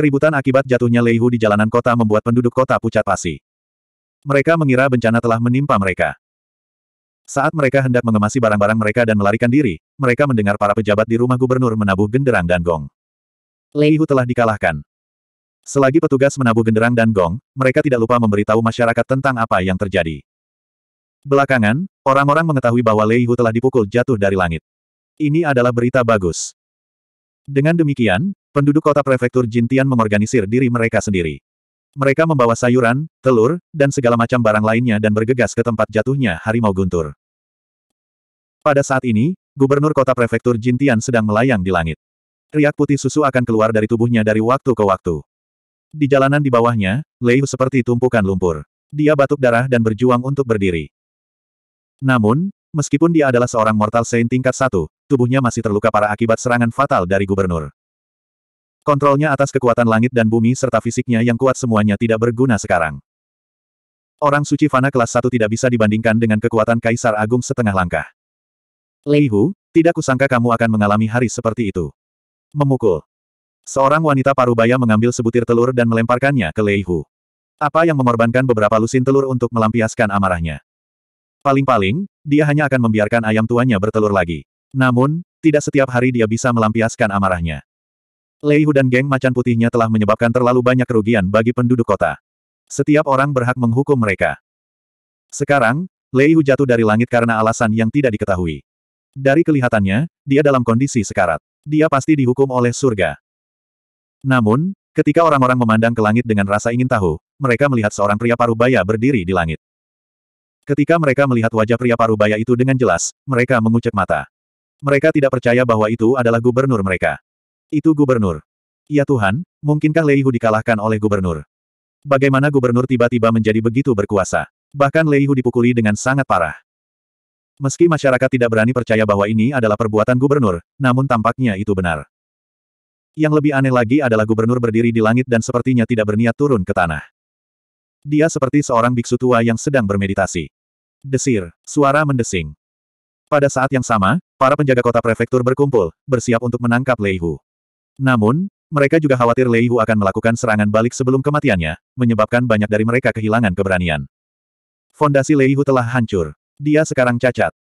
Keributan akibat jatuhnya Leihu di jalanan kota membuat penduduk kota pucat pasi. Mereka mengira bencana telah menimpa mereka. Saat mereka hendak mengemasi barang-barang mereka dan melarikan diri, mereka mendengar para pejabat di rumah gubernur menabuh genderang dan gong. Leihu telah dikalahkan. Selagi petugas menabuh genderang dan gong, mereka tidak lupa memberitahu masyarakat tentang apa yang terjadi. Belakangan, orang-orang mengetahui bahwa Leihu telah dipukul jatuh dari langit. Ini adalah berita bagus. Dengan demikian, Penduduk kota prefektur Jintian mengorganisir diri mereka sendiri. Mereka membawa sayuran, telur, dan segala macam barang lainnya dan bergegas ke tempat jatuhnya harimau guntur. Pada saat ini, gubernur kota prefektur Jintian sedang melayang di langit. Riak putih susu akan keluar dari tubuhnya dari waktu ke waktu. Di jalanan di bawahnya, Lei seperti tumpukan lumpur. Dia batuk darah dan berjuang untuk berdiri. Namun, meskipun dia adalah seorang mortal saint tingkat satu, tubuhnya masih terluka parah akibat serangan fatal dari gubernur. Kontrolnya atas kekuatan langit dan bumi serta fisiknya yang kuat semuanya tidak berguna sekarang. Orang suci fana kelas 1 tidak bisa dibandingkan dengan kekuatan Kaisar Agung setengah langkah. Lei Hu, tidak kusangka kamu akan mengalami hari seperti itu. Memukul. Seorang wanita parubaya mengambil sebutir telur dan melemparkannya ke Lei Hu. Apa yang mengorbankan beberapa lusin telur untuk melampiaskan amarahnya. Paling-paling, dia hanya akan membiarkan ayam tuanya bertelur lagi. Namun, tidak setiap hari dia bisa melampiaskan amarahnya. Leihu dan geng macan putihnya telah menyebabkan terlalu banyak kerugian bagi penduduk kota. Setiap orang berhak menghukum mereka. Sekarang, Leihu jatuh dari langit karena alasan yang tidak diketahui. Dari kelihatannya, dia dalam kondisi sekarat. Dia pasti dihukum oleh surga. Namun, ketika orang-orang memandang ke langit dengan rasa ingin tahu, mereka melihat seorang pria parubaya berdiri di langit. Ketika mereka melihat wajah pria parubaya itu dengan jelas, mereka mengucek mata. Mereka tidak percaya bahwa itu adalah gubernur mereka. Itu gubernur. Ya Tuhan, mungkinkah Lei Hu dikalahkan oleh gubernur? Bagaimana gubernur tiba-tiba menjadi begitu berkuasa? Bahkan Lei Hu dipukuli dengan sangat parah. Meski masyarakat tidak berani percaya bahwa ini adalah perbuatan gubernur, namun tampaknya itu benar. Yang lebih aneh lagi adalah gubernur berdiri di langit dan sepertinya tidak berniat turun ke tanah. Dia seperti seorang biksu tua yang sedang bermeditasi. Desir, suara mendesing. Pada saat yang sama, para penjaga kota prefektur berkumpul, bersiap untuk menangkap Lei Hu. Namun, mereka juga khawatir Lei Hu akan melakukan serangan balik sebelum kematiannya, menyebabkan banyak dari mereka kehilangan keberanian. Fondasi Lei Hu telah hancur. Dia sekarang cacat.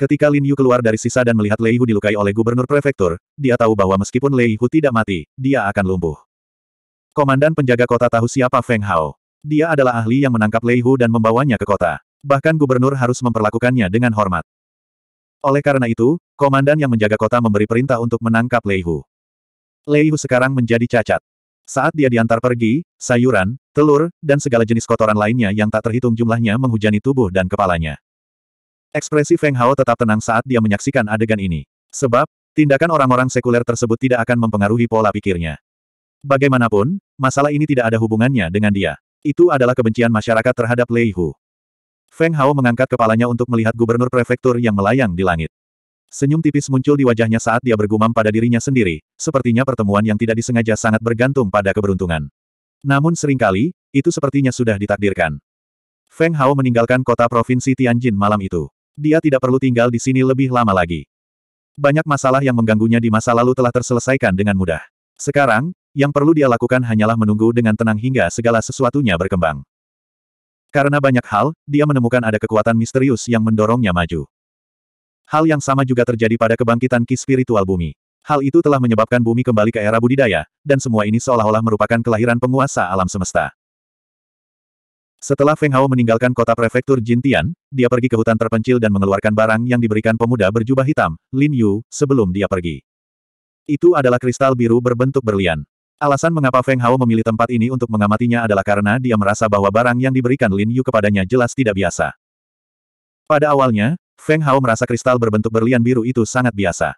Ketika Lin Yu keluar dari sisa dan melihat Lei Hu dilukai oleh gubernur prefektur, dia tahu bahwa meskipun Lei Hu tidak mati, dia akan lumpuh. Komandan penjaga kota tahu siapa Feng Hao. Dia adalah ahli yang menangkap Lei Hu dan membawanya ke kota. Bahkan gubernur harus memperlakukannya dengan hormat. Oleh karena itu, komandan yang menjaga kota memberi perintah untuk menangkap Lei Hu. Leihu sekarang menjadi cacat. Saat dia diantar pergi, sayuran, telur, dan segala jenis kotoran lainnya yang tak terhitung jumlahnya menghujani tubuh dan kepalanya. Ekspresi Feng Hao tetap tenang saat dia menyaksikan adegan ini. Sebab, tindakan orang-orang sekuler tersebut tidak akan mempengaruhi pola pikirnya. Bagaimanapun, masalah ini tidak ada hubungannya dengan dia. Itu adalah kebencian masyarakat terhadap Leihu. Feng Hao mengangkat kepalanya untuk melihat gubernur prefektur yang melayang di langit. Senyum tipis muncul di wajahnya saat dia bergumam pada dirinya sendiri, sepertinya pertemuan yang tidak disengaja sangat bergantung pada keberuntungan. Namun seringkali, itu sepertinya sudah ditakdirkan. Feng Hao meninggalkan kota provinsi Tianjin malam itu. Dia tidak perlu tinggal di sini lebih lama lagi. Banyak masalah yang mengganggunya di masa lalu telah terselesaikan dengan mudah. Sekarang, yang perlu dia lakukan hanyalah menunggu dengan tenang hingga segala sesuatunya berkembang. Karena banyak hal, dia menemukan ada kekuatan misterius yang mendorongnya maju. Hal yang sama juga terjadi pada kebangkitan ki spiritual bumi. Hal itu telah menyebabkan bumi kembali ke era budidaya, dan semua ini seolah-olah merupakan kelahiran penguasa alam semesta. Setelah Feng Hao meninggalkan kota prefektur Jintian, dia pergi ke hutan terpencil dan mengeluarkan barang yang diberikan pemuda berjubah hitam, Lin Yu, sebelum dia pergi. Itu adalah kristal biru berbentuk berlian. Alasan mengapa Feng Hao memilih tempat ini untuk mengamatinya adalah karena dia merasa bahwa barang yang diberikan Lin Yu kepadanya jelas tidak biasa. Pada awalnya, Feng Hao merasa kristal berbentuk berlian biru itu sangat biasa.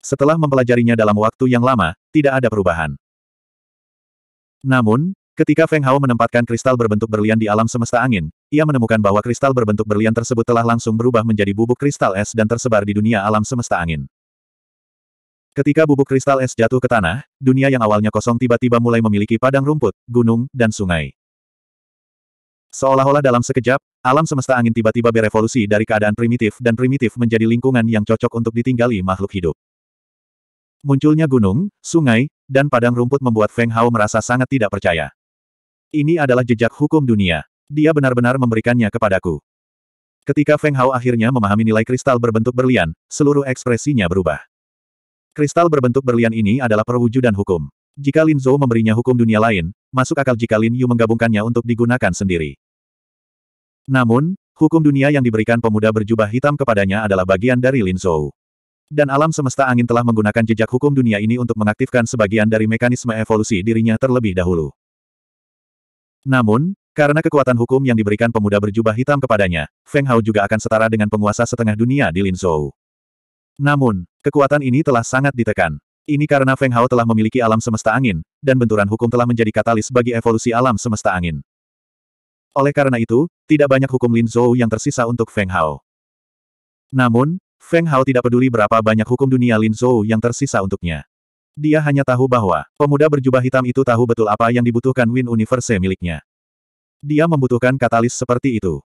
Setelah mempelajarinya dalam waktu yang lama, tidak ada perubahan. Namun, ketika Feng Hao menempatkan kristal berbentuk berlian di alam semesta angin, ia menemukan bahwa kristal berbentuk berlian tersebut telah langsung berubah menjadi bubuk kristal es dan tersebar di dunia alam semesta angin. Ketika bubuk kristal es jatuh ke tanah, dunia yang awalnya kosong tiba-tiba mulai memiliki padang rumput, gunung, dan sungai. Seolah-olah dalam sekejap, alam semesta angin tiba-tiba berevolusi dari keadaan primitif dan primitif menjadi lingkungan yang cocok untuk ditinggali makhluk hidup. Munculnya gunung, sungai, dan padang rumput membuat Feng Hao merasa sangat tidak percaya. Ini adalah jejak hukum dunia. Dia benar-benar memberikannya kepadaku. Ketika Feng Hao akhirnya memahami nilai kristal berbentuk berlian, seluruh ekspresinya berubah. Kristal berbentuk berlian ini adalah perwujudan hukum. Jika Lin Zhou memberinya hukum dunia lain, masuk akal jika Lin Yu menggabungkannya untuk digunakan sendiri. Namun, hukum dunia yang diberikan pemuda berjubah hitam kepadanya adalah bagian dari Lin Zhou. Dan alam semesta angin telah menggunakan jejak hukum dunia ini untuk mengaktifkan sebagian dari mekanisme evolusi dirinya terlebih dahulu. Namun, karena kekuatan hukum yang diberikan pemuda berjubah hitam kepadanya, Feng Hao juga akan setara dengan penguasa setengah dunia di Lin Zhou. Namun, kekuatan ini telah sangat ditekan. Ini karena Feng Hao telah memiliki alam semesta angin, dan benturan hukum telah menjadi katalis bagi evolusi alam semesta angin. Oleh karena itu, tidak banyak hukum Lin Zhou yang tersisa untuk Feng Hao. Namun, Feng Hao tidak peduli berapa banyak hukum dunia Lin Zhou yang tersisa untuknya. Dia hanya tahu bahwa pemuda berjubah hitam itu tahu betul apa yang dibutuhkan Win Universe miliknya. Dia membutuhkan katalis seperti itu.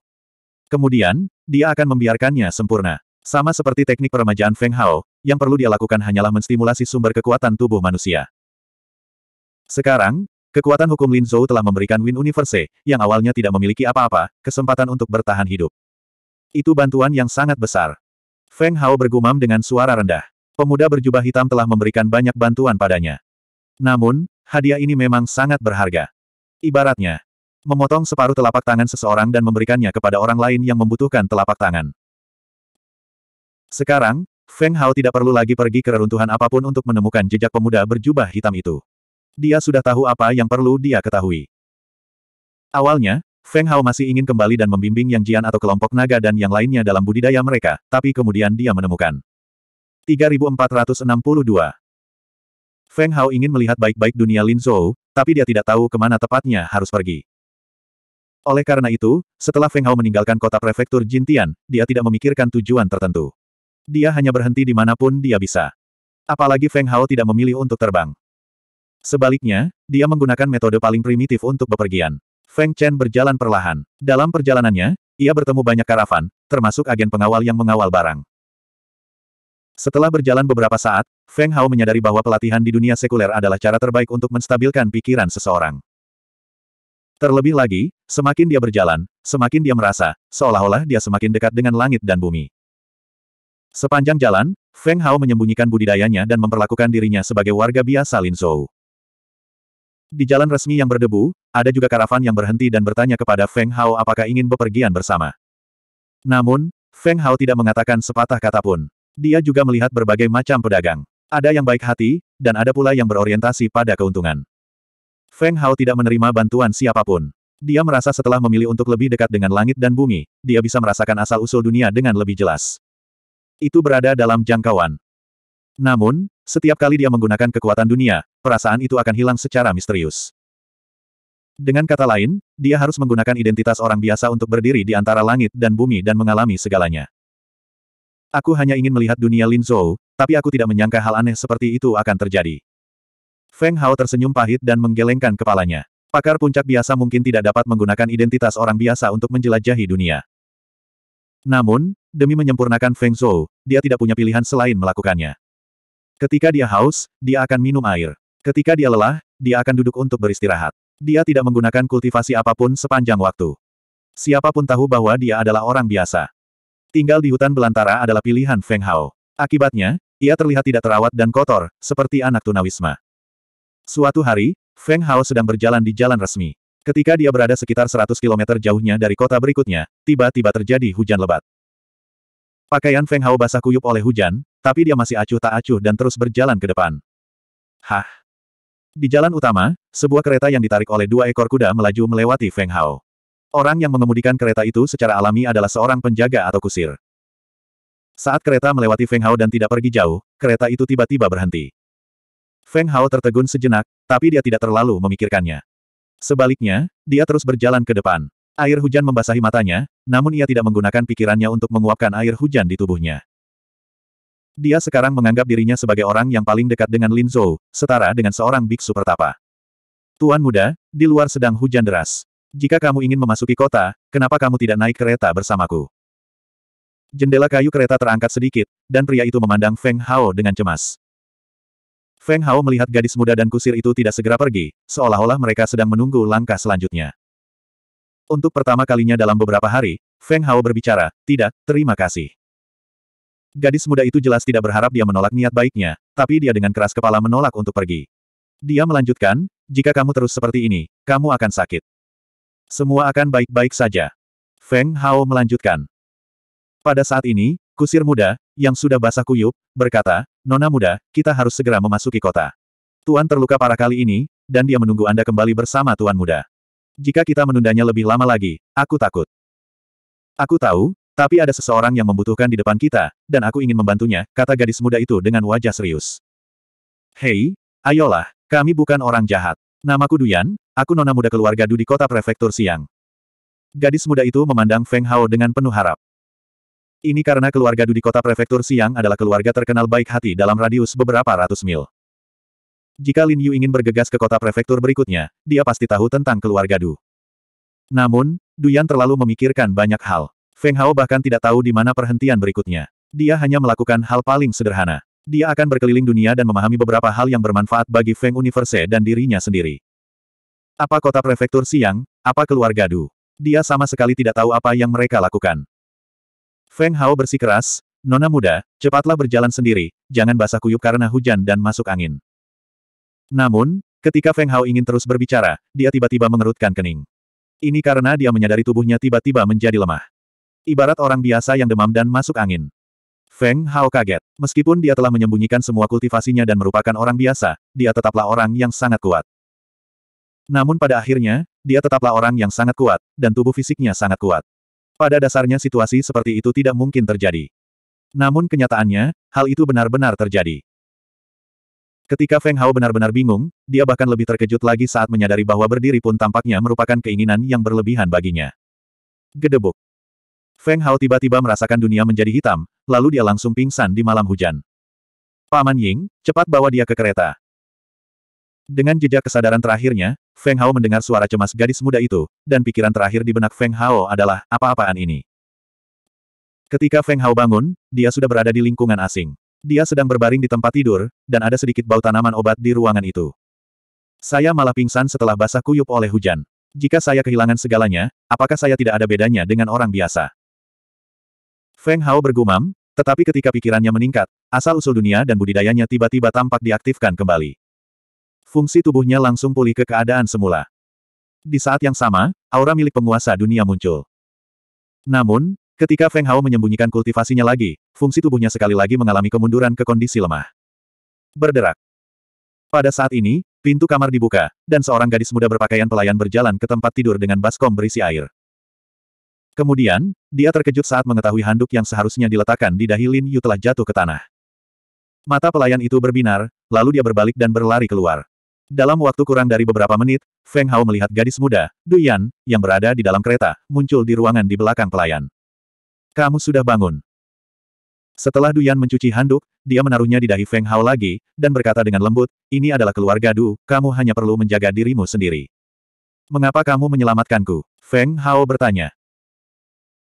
Kemudian, dia akan membiarkannya sempurna. Sama seperti teknik peremajaan Feng Hao, yang perlu dia lakukan hanyalah menstimulasi sumber kekuatan tubuh manusia. Sekarang, Kekuatan hukum Lin Zhou telah memberikan Win Universe, yang awalnya tidak memiliki apa-apa, kesempatan untuk bertahan hidup. Itu bantuan yang sangat besar. Feng Hao bergumam dengan suara rendah. Pemuda berjubah hitam telah memberikan banyak bantuan padanya. Namun, hadiah ini memang sangat berharga. Ibaratnya, memotong separuh telapak tangan seseorang dan memberikannya kepada orang lain yang membutuhkan telapak tangan. Sekarang, Feng Hao tidak perlu lagi pergi ke reruntuhan apapun untuk menemukan jejak pemuda berjubah hitam itu dia sudah tahu apa yang perlu dia ketahui. Awalnya, Feng Hao masih ingin kembali dan membimbing Yang Jian atau kelompok naga dan yang lainnya dalam budidaya mereka, tapi kemudian dia menemukan. 3462 Feng Hao ingin melihat baik-baik dunia Lin Zhou, tapi dia tidak tahu kemana tepatnya harus pergi. Oleh karena itu, setelah Feng Hao meninggalkan kota prefektur Jintian, dia tidak memikirkan tujuan tertentu. Dia hanya berhenti di pun dia bisa. Apalagi Feng Hao tidak memilih untuk terbang. Sebaliknya, dia menggunakan metode paling primitif untuk bepergian. Feng Chen berjalan perlahan. Dalam perjalanannya, ia bertemu banyak karavan, termasuk agen pengawal yang mengawal barang. Setelah berjalan beberapa saat, Feng Hao menyadari bahwa pelatihan di dunia sekuler adalah cara terbaik untuk menstabilkan pikiran seseorang. Terlebih lagi, semakin dia berjalan, semakin dia merasa, seolah-olah dia semakin dekat dengan langit dan bumi. Sepanjang jalan, Feng Hao menyembunyikan budidayanya dan memperlakukan dirinya sebagai warga biasa Lin Zhou. Di jalan resmi yang berdebu, ada juga karavan yang berhenti dan bertanya kepada Feng Hao apakah ingin bepergian bersama. Namun, Feng Hao tidak mengatakan sepatah kata pun. Dia juga melihat berbagai macam pedagang. Ada yang baik hati, dan ada pula yang berorientasi pada keuntungan. Feng Hao tidak menerima bantuan siapapun. Dia merasa setelah memilih untuk lebih dekat dengan langit dan bumi, dia bisa merasakan asal-usul dunia dengan lebih jelas. Itu berada dalam jangkauan. Namun, setiap kali dia menggunakan kekuatan dunia, perasaan itu akan hilang secara misterius. Dengan kata lain, dia harus menggunakan identitas orang biasa untuk berdiri di antara langit dan bumi dan mengalami segalanya. Aku hanya ingin melihat dunia Lin Zhou, tapi aku tidak menyangka hal aneh seperti itu akan terjadi. Feng Hao tersenyum pahit dan menggelengkan kepalanya. Pakar puncak biasa mungkin tidak dapat menggunakan identitas orang biasa untuk menjelajahi dunia. Namun, demi menyempurnakan Feng Zhou, dia tidak punya pilihan selain melakukannya. Ketika dia haus, dia akan minum air. Ketika dia lelah, dia akan duduk untuk beristirahat. Dia tidak menggunakan kultivasi apapun sepanjang waktu. Siapapun tahu bahwa dia adalah orang biasa. Tinggal di hutan belantara adalah pilihan Feng Hao. Akibatnya, ia terlihat tidak terawat dan kotor, seperti anak tunawisma. Suatu hari, Feng Hao sedang berjalan di jalan resmi. Ketika dia berada sekitar 100 km jauhnya dari kota berikutnya, tiba-tiba terjadi hujan lebat. Pakaian Feng Hao basah kuyup oleh hujan, tapi dia masih acuh tak acuh dan terus berjalan ke depan. Hah, di jalan utama, sebuah kereta yang ditarik oleh dua ekor kuda melaju melewati Feng Hao. Orang yang mengemudikan kereta itu secara alami adalah seorang penjaga atau kusir. Saat kereta melewati Feng Hao dan tidak pergi jauh, kereta itu tiba-tiba berhenti. Feng Hao tertegun sejenak, tapi dia tidak terlalu memikirkannya. Sebaliknya, dia terus berjalan ke depan. Air hujan membasahi matanya, namun ia tidak menggunakan pikirannya untuk menguapkan air hujan di tubuhnya. Dia sekarang menganggap dirinya sebagai orang yang paling dekat dengan Lin Zhou, setara dengan seorang biksu pertapa. Tuan muda, di luar sedang hujan deras. Jika kamu ingin memasuki kota, kenapa kamu tidak naik kereta bersamaku? Jendela kayu kereta terangkat sedikit, dan pria itu memandang Feng Hao dengan cemas. Feng Hao melihat gadis muda dan kusir itu tidak segera pergi, seolah-olah mereka sedang menunggu langkah selanjutnya. Untuk pertama kalinya dalam beberapa hari, Feng Hao berbicara, tidak, terima kasih. Gadis muda itu jelas tidak berharap dia menolak niat baiknya, tapi dia dengan keras kepala menolak untuk pergi. Dia melanjutkan, jika kamu terus seperti ini, kamu akan sakit. Semua akan baik-baik saja. Feng Hao melanjutkan. Pada saat ini, kusir muda, yang sudah basah kuyup, berkata, Nona muda, kita harus segera memasuki kota. Tuan terluka parah kali ini, dan dia menunggu Anda kembali bersama Tuan muda. Jika kita menundanya lebih lama lagi, aku takut. Aku tahu, tapi ada seseorang yang membutuhkan di depan kita, dan aku ingin membantunya, kata gadis muda itu dengan wajah serius. Hei, ayolah, kami bukan orang jahat. Namaku Duyan, aku nona muda keluarga Du di kota prefektur Siang. Gadis muda itu memandang Feng Hao dengan penuh harap. Ini karena keluarga Du di kota prefektur Siang adalah keluarga terkenal baik hati dalam radius beberapa ratus mil. Jika Lin Yu ingin bergegas ke kota prefektur berikutnya, dia pasti tahu tentang keluarga Du. Namun, Duyan terlalu memikirkan banyak hal. Feng Hao bahkan tidak tahu di mana perhentian berikutnya. Dia hanya melakukan hal paling sederhana. Dia akan berkeliling dunia dan memahami beberapa hal yang bermanfaat bagi Feng Universe dan dirinya sendiri. Apa kota prefektur Siang, apa keluarga Du. Dia sama sekali tidak tahu apa yang mereka lakukan. Feng Hao bersikeras, Nona muda, cepatlah berjalan sendiri, jangan basah kuyup karena hujan dan masuk angin. Namun, ketika Feng Hao ingin terus berbicara, dia tiba-tiba mengerutkan kening. Ini karena dia menyadari tubuhnya tiba-tiba menjadi lemah. Ibarat orang biasa yang demam dan masuk angin. Feng Hao kaget. Meskipun dia telah menyembunyikan semua kultivasinya dan merupakan orang biasa, dia tetaplah orang yang sangat kuat. Namun pada akhirnya, dia tetaplah orang yang sangat kuat, dan tubuh fisiknya sangat kuat. Pada dasarnya situasi seperti itu tidak mungkin terjadi. Namun kenyataannya, hal itu benar-benar terjadi. Ketika Feng Hao benar-benar bingung, dia bahkan lebih terkejut lagi saat menyadari bahwa berdiri pun tampaknya merupakan keinginan yang berlebihan baginya. Gedebuk. Feng Hao tiba-tiba merasakan dunia menjadi hitam, lalu dia langsung pingsan di malam hujan. Paman Ying, cepat bawa dia ke kereta. Dengan jejak kesadaran terakhirnya, Feng Hao mendengar suara cemas gadis muda itu, dan pikiran terakhir di benak Feng Hao adalah, apa-apaan ini? Ketika Feng Hao bangun, dia sudah berada di lingkungan asing. Dia sedang berbaring di tempat tidur, dan ada sedikit bau tanaman obat di ruangan itu. Saya malah pingsan setelah basah kuyup oleh hujan. Jika saya kehilangan segalanya, apakah saya tidak ada bedanya dengan orang biasa? Feng Hao bergumam, tetapi ketika pikirannya meningkat, asal-usul dunia dan budidayanya tiba-tiba tampak diaktifkan kembali. Fungsi tubuhnya langsung pulih ke keadaan semula. Di saat yang sama, aura milik penguasa dunia muncul. Namun, ketika Feng Hao menyembunyikan kultivasinya lagi, fungsi tubuhnya sekali lagi mengalami kemunduran ke kondisi lemah. Berderak. Pada saat ini, pintu kamar dibuka, dan seorang gadis muda berpakaian pelayan berjalan ke tempat tidur dengan baskom berisi air. Kemudian, dia terkejut saat mengetahui handuk yang seharusnya diletakkan di dahi Lin Yu telah jatuh ke tanah. Mata pelayan itu berbinar, lalu dia berbalik dan berlari keluar. Dalam waktu kurang dari beberapa menit, Feng Hao melihat gadis muda, Du Yan yang berada di dalam kereta, muncul di ruangan di belakang pelayan. Kamu sudah bangun. Setelah Du Yan mencuci handuk, dia menaruhnya di dahi Feng Hao lagi, dan berkata dengan lembut, ini adalah keluarga Du, kamu hanya perlu menjaga dirimu sendiri. Mengapa kamu menyelamatkanku? Feng Hao bertanya.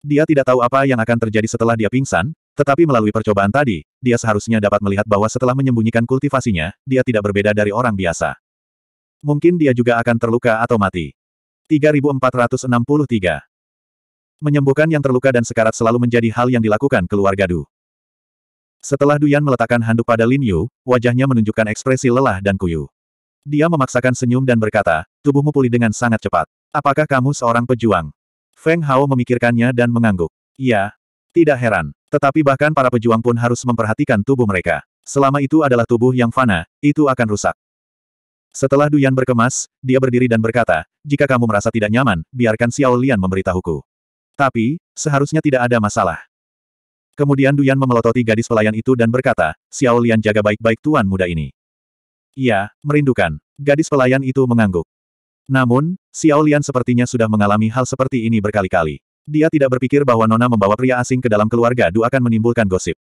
Dia tidak tahu apa yang akan terjadi setelah dia pingsan, tetapi melalui percobaan tadi, dia seharusnya dapat melihat bahwa setelah menyembunyikan kultivasinya, dia tidak berbeda dari orang biasa. Mungkin dia juga akan terluka atau mati. 3463 Menyembuhkan yang terluka dan sekarat selalu menjadi hal yang dilakukan keluarga Du. Setelah Duyan meletakkan handuk pada Lin Yu, wajahnya menunjukkan ekspresi lelah dan kuyu. Dia memaksakan senyum dan berkata, tubuhmu pulih dengan sangat cepat. Apakah kamu seorang pejuang? Feng Hao memikirkannya dan mengangguk. Ya, Tidak heran. Tetapi bahkan para pejuang pun harus memperhatikan tubuh mereka. Selama itu adalah tubuh yang fana, itu akan rusak. Setelah Duyan berkemas, dia berdiri dan berkata, jika kamu merasa tidak nyaman, biarkan Xiao Lian memberitahuku. Tapi, seharusnya tidak ada masalah. Kemudian Duyan memelototi gadis pelayan itu dan berkata, Xiao Lian jaga baik-baik tuan muda ini. Iya, merindukan. Gadis pelayan itu mengangguk. Namun, Xiao Lian sepertinya sudah mengalami hal seperti ini berkali-kali. Dia tidak berpikir bahwa Nona membawa pria asing ke dalam keluarga Du akan menimbulkan gosip.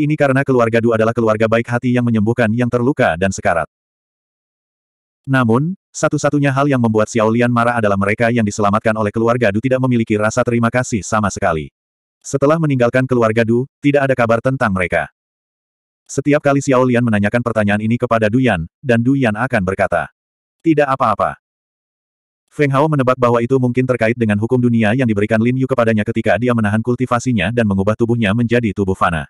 Ini karena keluarga Du adalah keluarga baik hati yang menyembuhkan yang terluka dan sekarat. Namun, satu-satunya hal yang membuat Xiao Lian marah adalah mereka yang diselamatkan oleh keluarga Du tidak memiliki rasa terima kasih sama sekali. Setelah meninggalkan keluarga Du, tidak ada kabar tentang mereka. Setiap kali Xiao Lian menanyakan pertanyaan ini kepada Du Yan, dan Du Yan akan berkata, tidak apa-apa. Feng Hao menebak bahwa itu mungkin terkait dengan hukum dunia yang diberikan Lin Yu kepadanya ketika dia menahan kultivasinya dan mengubah tubuhnya menjadi tubuh fana.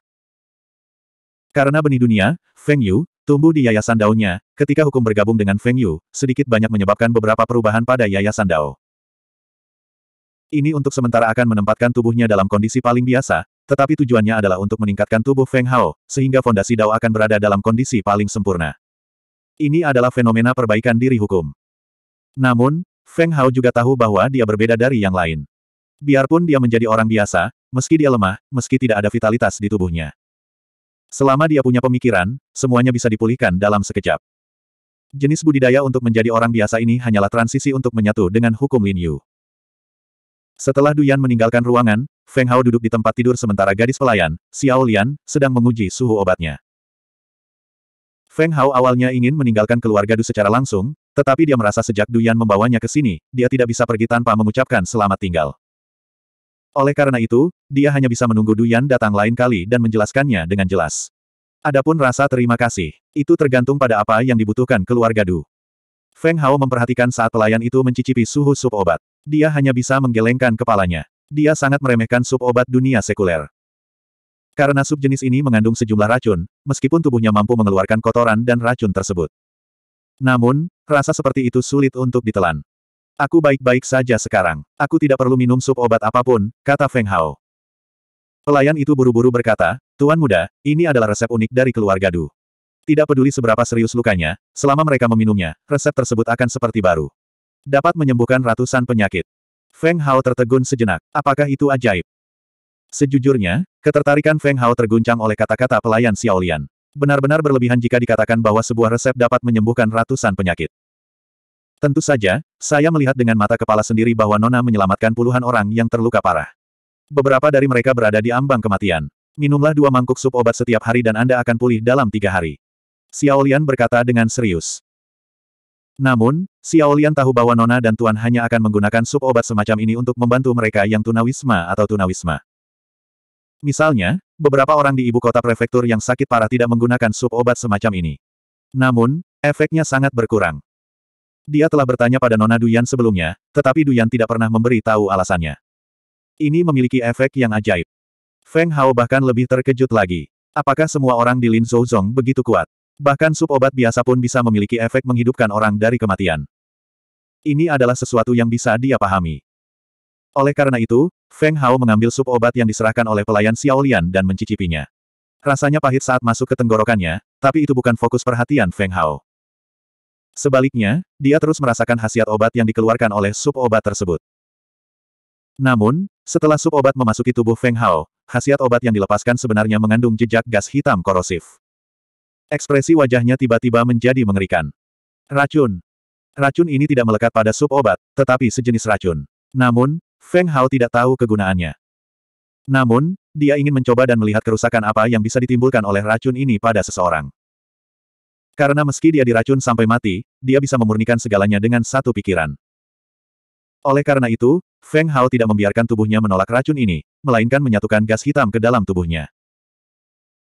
Karena benih dunia, Feng Yu, tumbuh di yayasan daunnya, ketika hukum bergabung dengan Feng Yu, sedikit banyak menyebabkan beberapa perubahan pada yayasan dao. Ini untuk sementara akan menempatkan tubuhnya dalam kondisi paling biasa, tetapi tujuannya adalah untuk meningkatkan tubuh Feng Hao, sehingga fondasi dao akan berada dalam kondisi paling sempurna. Ini adalah fenomena perbaikan diri hukum. Namun, Feng Hao juga tahu bahwa dia berbeda dari yang lain. Biarpun dia menjadi orang biasa, meski dia lemah, meski tidak ada vitalitas di tubuhnya. Selama dia punya pemikiran, semuanya bisa dipulihkan dalam sekejap. Jenis budidaya untuk menjadi orang biasa ini hanyalah transisi untuk menyatu dengan hukum Lin Yu. Setelah Duyan meninggalkan ruangan, Feng Hao duduk di tempat tidur sementara gadis pelayan, Xiao Lian, sedang menguji suhu obatnya. Feng Hao awalnya ingin meninggalkan keluarga Du secara langsung, tetapi dia merasa sejak Du Yan membawanya ke sini, dia tidak bisa pergi tanpa mengucapkan selamat tinggal. Oleh karena itu, dia hanya bisa menunggu Du Yan datang lain kali dan menjelaskannya dengan jelas. Adapun rasa terima kasih, itu tergantung pada apa yang dibutuhkan keluarga Du. Feng Hao memperhatikan saat pelayan itu mencicipi suhu sup obat. Dia hanya bisa menggelengkan kepalanya. Dia sangat meremehkan sup obat dunia sekuler. Karena subjenis ini mengandung sejumlah racun, meskipun tubuhnya mampu mengeluarkan kotoran dan racun tersebut. Namun, rasa seperti itu sulit untuk ditelan. Aku baik-baik saja sekarang. Aku tidak perlu minum sup obat apapun, kata Feng Hao. Pelayan itu buru-buru berkata, Tuan muda, ini adalah resep unik dari keluarga Du. Tidak peduli seberapa serius lukanya, selama mereka meminumnya, resep tersebut akan seperti baru. Dapat menyembuhkan ratusan penyakit. Feng Hao tertegun sejenak. Apakah itu ajaib? Sejujurnya, ketertarikan Feng Hao terguncang oleh kata-kata pelayan Xiaolian. Benar-benar berlebihan jika dikatakan bahwa sebuah resep dapat menyembuhkan ratusan penyakit. Tentu saja, saya melihat dengan mata kepala sendiri bahwa Nona menyelamatkan puluhan orang yang terluka parah. Beberapa dari mereka berada di ambang kematian. Minumlah dua mangkuk sup obat setiap hari dan Anda akan pulih dalam tiga hari. Xiaolian berkata dengan serius. Namun, Xiaolian tahu bahwa Nona dan Tuan hanya akan menggunakan sup obat semacam ini untuk membantu mereka yang tunawisma atau tunawisma. Misalnya, beberapa orang di ibu kota prefektur yang sakit parah tidak menggunakan sup obat semacam ini. Namun, efeknya sangat berkurang. Dia telah bertanya pada Nona Duyan sebelumnya, tetapi Duyan tidak pernah memberi tahu alasannya. Ini memiliki efek yang ajaib. Feng Hao bahkan lebih terkejut lagi. Apakah semua orang di Lin Zhouzong begitu kuat? Bahkan sup obat biasa pun bisa memiliki efek menghidupkan orang dari kematian. Ini adalah sesuatu yang bisa dia pahami. Oleh karena itu, Feng Hao mengambil sup obat yang diserahkan oleh pelayan Xiaolian dan mencicipinya. Rasanya pahit saat masuk ke tenggorokannya, tapi itu bukan fokus perhatian Feng Hao. Sebaliknya, dia terus merasakan khasiat obat yang dikeluarkan oleh sup obat tersebut. Namun, setelah sup obat memasuki tubuh Feng Hao, khasiat obat yang dilepaskan sebenarnya mengandung jejak gas hitam korosif. Ekspresi wajahnya tiba-tiba menjadi mengerikan. Racun. Racun ini tidak melekat pada sup obat, tetapi sejenis racun. Namun, Feng Hao tidak tahu kegunaannya. Namun, dia ingin mencoba dan melihat kerusakan apa yang bisa ditimbulkan oleh racun ini pada seseorang. Karena meski dia diracun sampai mati, dia bisa memurnikan segalanya dengan satu pikiran. Oleh karena itu, Feng Hao tidak membiarkan tubuhnya menolak racun ini, melainkan menyatukan gas hitam ke dalam tubuhnya.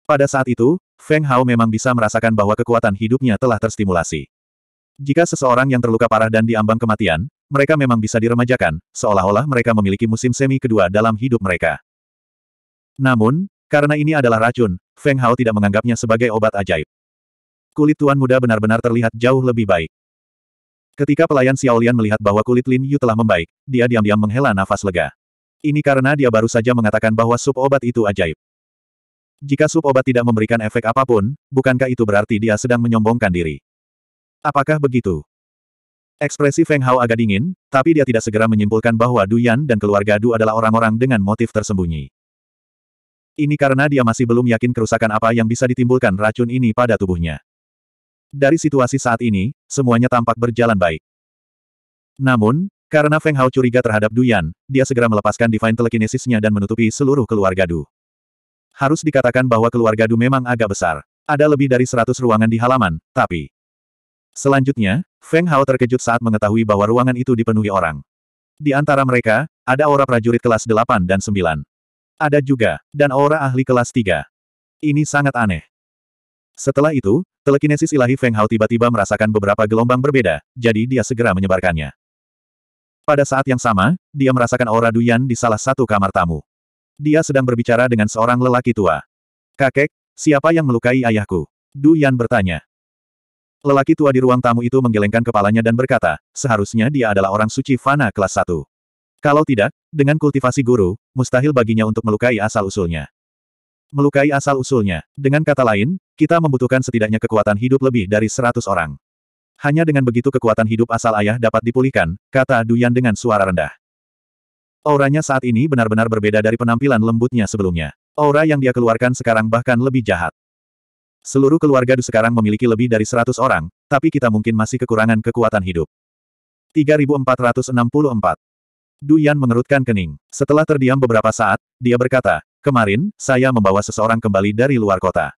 Pada saat itu, Feng Hao memang bisa merasakan bahwa kekuatan hidupnya telah terstimulasi. Jika seseorang yang terluka parah dan diambang kematian, mereka memang bisa diremajakan, seolah-olah mereka memiliki musim semi kedua dalam hidup mereka. Namun, karena ini adalah racun, Feng Hao tidak menganggapnya sebagai obat ajaib. Kulit tuan muda benar-benar terlihat jauh lebih baik. Ketika pelayan Xiaolian melihat bahwa kulit Lin Yu telah membaik, dia diam-diam menghela nafas lega. Ini karena dia baru saja mengatakan bahwa sup obat itu ajaib. Jika sup obat tidak memberikan efek apapun, bukankah itu berarti dia sedang menyombongkan diri? Apakah begitu? Ekspresi Feng Hao agak dingin, tapi dia tidak segera menyimpulkan bahwa Du Yan dan keluarga Du adalah orang-orang dengan motif tersembunyi. Ini karena dia masih belum yakin kerusakan apa yang bisa ditimbulkan racun ini pada tubuhnya. Dari situasi saat ini, semuanya tampak berjalan baik. Namun, karena Feng Hao curiga terhadap Du Yan, dia segera melepaskan Divine Telekinesisnya dan menutupi seluruh keluarga Du. Harus dikatakan bahwa keluarga Du memang agak besar. Ada lebih dari 100 ruangan di halaman, tapi Selanjutnya, Feng Hao terkejut saat mengetahui bahwa ruangan itu dipenuhi orang. Di antara mereka, ada aura prajurit kelas 8 dan 9. Ada juga, dan aura ahli kelas 3. Ini sangat aneh. Setelah itu, telekinesis ilahi Feng Hao tiba-tiba merasakan beberapa gelombang berbeda, jadi dia segera menyebarkannya. Pada saat yang sama, dia merasakan aura Duyan di salah satu kamar tamu. Dia sedang berbicara dengan seorang lelaki tua. Kakek, siapa yang melukai ayahku? Duyan bertanya. Lelaki tua di ruang tamu itu menggelengkan kepalanya dan berkata, seharusnya dia adalah orang suci Fana kelas 1. Kalau tidak, dengan kultivasi guru, mustahil baginya untuk melukai asal-usulnya. Melukai asal-usulnya, dengan kata lain, kita membutuhkan setidaknya kekuatan hidup lebih dari 100 orang. Hanya dengan begitu kekuatan hidup asal ayah dapat dipulihkan, kata Duyan dengan suara rendah. Auranya saat ini benar-benar berbeda dari penampilan lembutnya sebelumnya. Aura yang dia keluarkan sekarang bahkan lebih jahat. Seluruh keluarga Du sekarang memiliki lebih dari 100 orang, tapi kita mungkin masih kekurangan kekuatan hidup. 3464 Du Yan mengerutkan kening. Setelah terdiam beberapa saat, dia berkata, Kemarin, saya membawa seseorang kembali dari luar kota.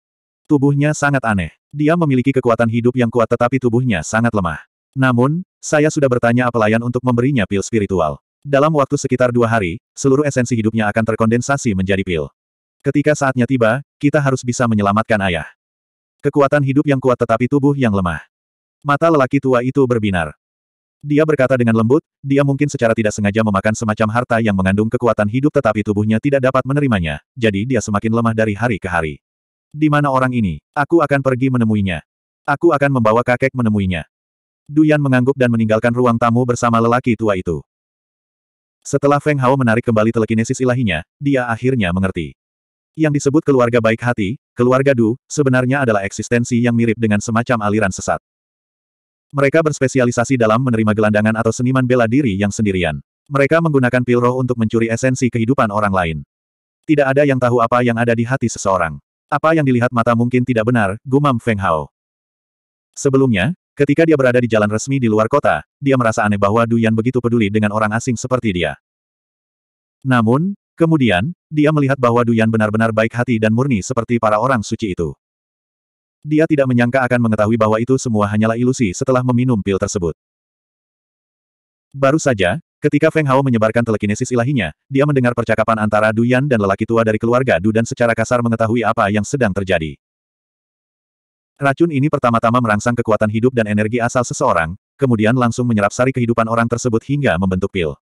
Tubuhnya sangat aneh. Dia memiliki kekuatan hidup yang kuat tetapi tubuhnya sangat lemah. Namun, saya sudah bertanya apelayan untuk memberinya pil spiritual. Dalam waktu sekitar dua hari, seluruh esensi hidupnya akan terkondensasi menjadi pil. Ketika saatnya tiba, kita harus bisa menyelamatkan ayah. Kekuatan hidup yang kuat tetapi tubuh yang lemah. Mata lelaki tua itu berbinar. Dia berkata dengan lembut, dia mungkin secara tidak sengaja memakan semacam harta yang mengandung kekuatan hidup tetapi tubuhnya tidak dapat menerimanya, jadi dia semakin lemah dari hari ke hari. Di mana orang ini? Aku akan pergi menemuinya. Aku akan membawa kakek menemuinya. Duyan mengangguk dan meninggalkan ruang tamu bersama lelaki tua itu. Setelah Feng Hao menarik kembali telekinesis ilahinya, dia akhirnya mengerti. Yang disebut keluarga baik hati, keluarga Du, sebenarnya adalah eksistensi yang mirip dengan semacam aliran sesat. Mereka berspesialisasi dalam menerima gelandangan atau seniman bela diri yang sendirian. Mereka menggunakan pil roh untuk mencuri esensi kehidupan orang lain. Tidak ada yang tahu apa yang ada di hati seseorang. Apa yang dilihat mata mungkin tidak benar, gumam Feng Hao. Sebelumnya, ketika dia berada di jalan resmi di luar kota, dia merasa aneh bahwa Du Duyan begitu peduli dengan orang asing seperti dia. Namun, Kemudian, dia melihat bahwa Duyan benar-benar baik hati dan murni seperti para orang suci itu. Dia tidak menyangka akan mengetahui bahwa itu semua hanyalah ilusi setelah meminum pil tersebut. Baru saja, ketika Feng Hao menyebarkan telekinesis ilahinya, dia mendengar percakapan antara Duyan dan lelaki tua dari keluarga Du dan secara kasar mengetahui apa yang sedang terjadi. Racun ini pertama-tama merangsang kekuatan hidup dan energi asal seseorang, kemudian langsung menyerap sari kehidupan orang tersebut hingga membentuk pil.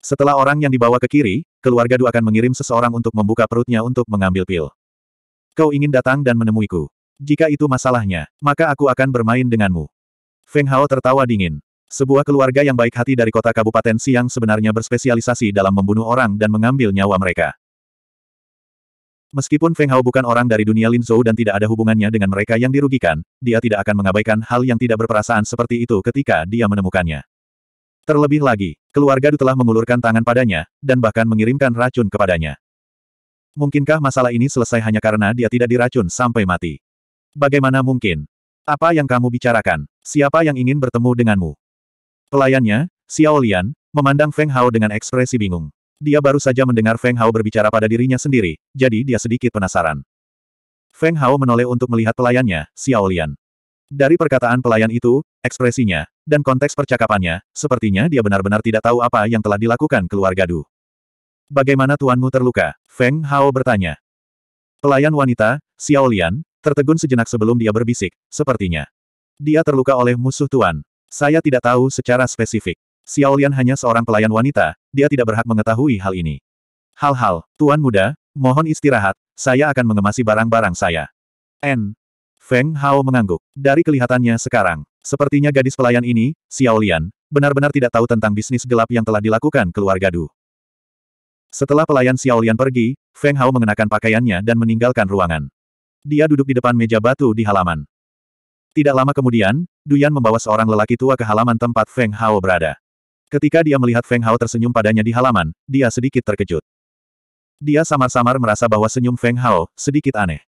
Setelah orang yang dibawa ke kiri, keluarga Du akan mengirim seseorang untuk membuka perutnya untuk mengambil pil. Kau ingin datang dan menemuiku. Jika itu masalahnya, maka aku akan bermain denganmu. Feng Hao tertawa dingin. Sebuah keluarga yang baik hati dari kota Kabupaten Siang sebenarnya berspesialisasi dalam membunuh orang dan mengambil nyawa mereka. Meskipun Feng Hao bukan orang dari dunia Lin Zhou dan tidak ada hubungannya dengan mereka yang dirugikan, dia tidak akan mengabaikan hal yang tidak berperasaan seperti itu ketika dia menemukannya. Terlebih lagi, keluarga Du telah mengulurkan tangan padanya, dan bahkan mengirimkan racun kepadanya. Mungkinkah masalah ini selesai hanya karena dia tidak diracun sampai mati? Bagaimana mungkin? Apa yang kamu bicarakan? Siapa yang ingin bertemu denganmu? Pelayannya, Xiao Lian, memandang Feng Hao dengan ekspresi bingung. Dia baru saja mendengar Feng Hao berbicara pada dirinya sendiri, jadi dia sedikit penasaran. Feng Hao menoleh untuk melihat pelayannya, Xiao Lian. Dari perkataan pelayan itu, ekspresinya, dan konteks percakapannya, sepertinya dia benar-benar tidak tahu apa yang telah dilakukan keluarga Du. Bagaimana tuanmu terluka? Feng Hao bertanya. Pelayan wanita, Xiao Lian, tertegun sejenak sebelum dia berbisik, sepertinya. Dia terluka oleh musuh tuan. Saya tidak tahu secara spesifik. Xiao Lian hanya seorang pelayan wanita, dia tidak berhak mengetahui hal ini. Hal-hal, tuan muda, mohon istirahat, saya akan mengemasi barang-barang saya. N. Feng Hao mengangguk. Dari kelihatannya sekarang, sepertinya gadis pelayan ini, Xiao Lian, benar-benar tidak tahu tentang bisnis gelap yang telah dilakukan keluarga Du. Setelah pelayan Xiao Lian pergi, Feng Hao mengenakan pakaiannya dan meninggalkan ruangan. Dia duduk di depan meja batu di halaman. Tidak lama kemudian, Duyan membawa seorang lelaki tua ke halaman tempat Feng Hao berada. Ketika dia melihat Feng Hao tersenyum padanya di halaman, dia sedikit terkejut. Dia samar-samar merasa bahwa senyum Feng Hao sedikit aneh.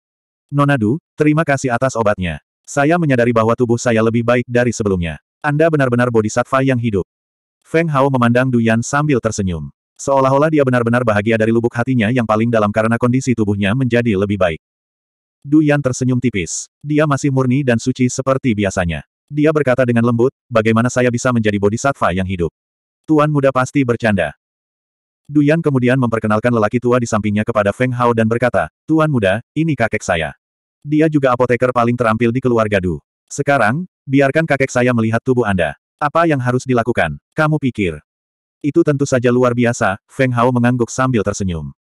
Nonadu, terima kasih atas obatnya. Saya menyadari bahwa tubuh saya lebih baik dari sebelumnya. Anda benar-benar bodhisattva yang hidup. Feng Hao memandang Duyan sambil tersenyum. Seolah-olah dia benar-benar bahagia dari lubuk hatinya yang paling dalam karena kondisi tubuhnya menjadi lebih baik. Duyan tersenyum tipis. Dia masih murni dan suci seperti biasanya. Dia berkata dengan lembut, bagaimana saya bisa menjadi bodhisattva yang hidup. Tuan muda pasti bercanda. Duyan kemudian memperkenalkan lelaki tua di sampingnya kepada Feng Hao dan berkata, Tuan muda, ini kakek saya. Dia juga apoteker paling terampil di keluarga Du. Sekarang, biarkan kakek saya melihat tubuh Anda. Apa yang harus dilakukan? Kamu pikir? Itu tentu saja luar biasa, Feng Hao mengangguk sambil tersenyum.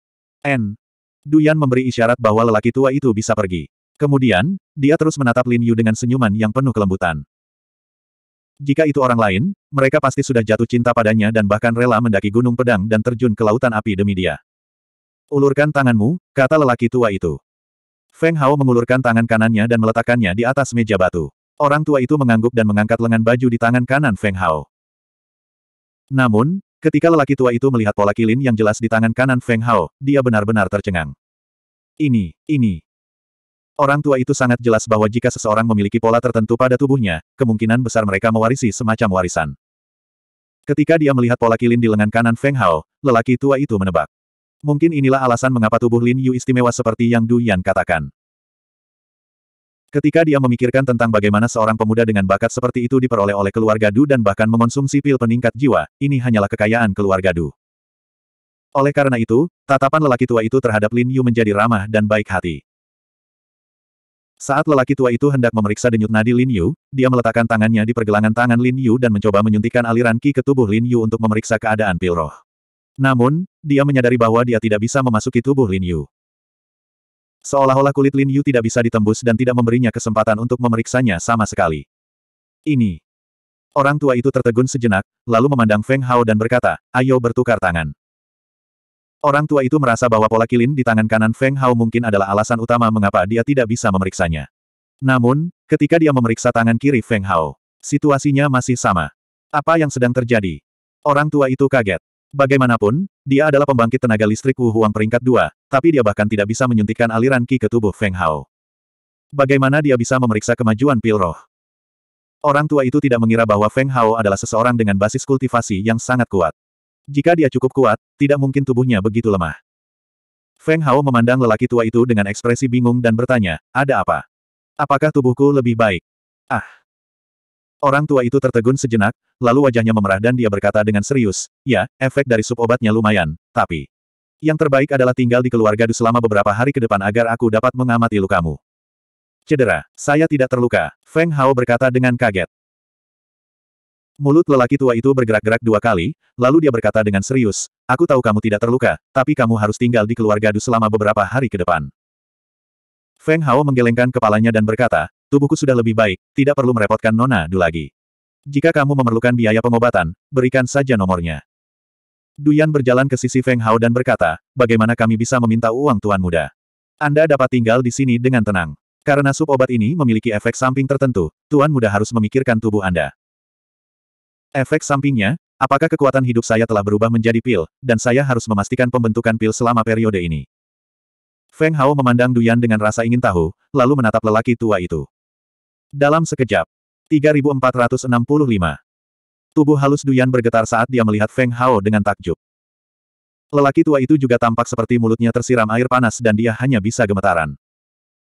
N. Duyan memberi isyarat bahwa lelaki tua itu bisa pergi. Kemudian, dia terus menatap Lin Yu dengan senyuman yang penuh kelembutan. Jika itu orang lain, mereka pasti sudah jatuh cinta padanya dan bahkan rela mendaki gunung pedang dan terjun ke lautan api demi dia. Ulurkan tanganmu, kata lelaki tua itu. Feng Hao mengulurkan tangan kanannya dan meletakkannya di atas meja batu. Orang tua itu mengangguk dan mengangkat lengan baju di tangan kanan Feng Hao. Namun, ketika lelaki tua itu melihat pola kilin yang jelas di tangan kanan Feng Hao, dia benar-benar tercengang. Ini, ini. Orang tua itu sangat jelas bahwa jika seseorang memiliki pola tertentu pada tubuhnya, kemungkinan besar mereka mewarisi semacam warisan. Ketika dia melihat pola kilin di lengan kanan Feng Hao, lelaki tua itu menebak. Mungkin inilah alasan mengapa tubuh Lin Yu istimewa seperti yang Du Yan katakan. Ketika dia memikirkan tentang bagaimana seorang pemuda dengan bakat seperti itu diperoleh oleh keluarga Du dan bahkan mengonsumsi pil peningkat jiwa, ini hanyalah kekayaan keluarga Du. Oleh karena itu, tatapan lelaki tua itu terhadap Lin Yu menjadi ramah dan baik hati. Saat lelaki tua itu hendak memeriksa denyut nadi Lin Yu, dia meletakkan tangannya di pergelangan tangan Lin Yu dan mencoba menyuntikkan aliran ki ke tubuh Lin Yu untuk memeriksa keadaan pil roh. Namun, dia menyadari bahwa dia tidak bisa memasuki tubuh Lin Yu. Seolah-olah kulit Lin Yu tidak bisa ditembus dan tidak memberinya kesempatan untuk memeriksanya sama sekali. Ini. Orang tua itu tertegun sejenak, lalu memandang Feng Hao dan berkata, ayo bertukar tangan. Orang tua itu merasa bahwa pola kilin di tangan kanan Feng Hao mungkin adalah alasan utama mengapa dia tidak bisa memeriksanya. Namun, ketika dia memeriksa tangan kiri Feng Hao, situasinya masih sama. Apa yang sedang terjadi? Orang tua itu kaget. Bagaimanapun, dia adalah pembangkit tenaga listrik Wu Huang peringkat dua, tapi dia bahkan tidak bisa menyuntikkan aliran Qi ke tubuh Feng Hao. Bagaimana dia bisa memeriksa kemajuan pil roh? Orang tua itu tidak mengira bahwa Feng Hao adalah seseorang dengan basis kultivasi yang sangat kuat. Jika dia cukup kuat, tidak mungkin tubuhnya begitu lemah. Feng Hao memandang lelaki tua itu dengan ekspresi bingung dan bertanya, ada apa? Apakah tubuhku lebih baik? Ah, Orang tua itu tertegun sejenak, lalu wajahnya memerah dan dia berkata dengan serius, ya, efek dari sup obatnya lumayan, tapi... Yang terbaik adalah tinggal di keluarga Du selama beberapa hari ke depan agar aku dapat mengamati lukamu. Cedera, saya tidak terluka, Feng Hao berkata dengan kaget. Mulut lelaki tua itu bergerak-gerak dua kali, lalu dia berkata dengan serius, aku tahu kamu tidak terluka, tapi kamu harus tinggal di keluarga Du selama beberapa hari ke depan. Feng Hao menggelengkan kepalanya dan berkata, Tubuhku sudah lebih baik, tidak perlu merepotkan Nona Du lagi. Jika kamu memerlukan biaya pengobatan, berikan saja nomornya. Duyan berjalan ke sisi Feng Hao dan berkata, bagaimana kami bisa meminta uang Tuan Muda? Anda dapat tinggal di sini dengan tenang. Karena sup obat ini memiliki efek samping tertentu, Tuan Muda harus memikirkan tubuh Anda. Efek sampingnya, apakah kekuatan hidup saya telah berubah menjadi pil, dan saya harus memastikan pembentukan pil selama periode ini. Feng Hao memandang Duyan dengan rasa ingin tahu, lalu menatap lelaki tua itu. Dalam sekejap. 3465. Tubuh halus Duyan bergetar saat dia melihat Feng Hao dengan takjub. Lelaki tua itu juga tampak seperti mulutnya tersiram air panas dan dia hanya bisa gemetaran.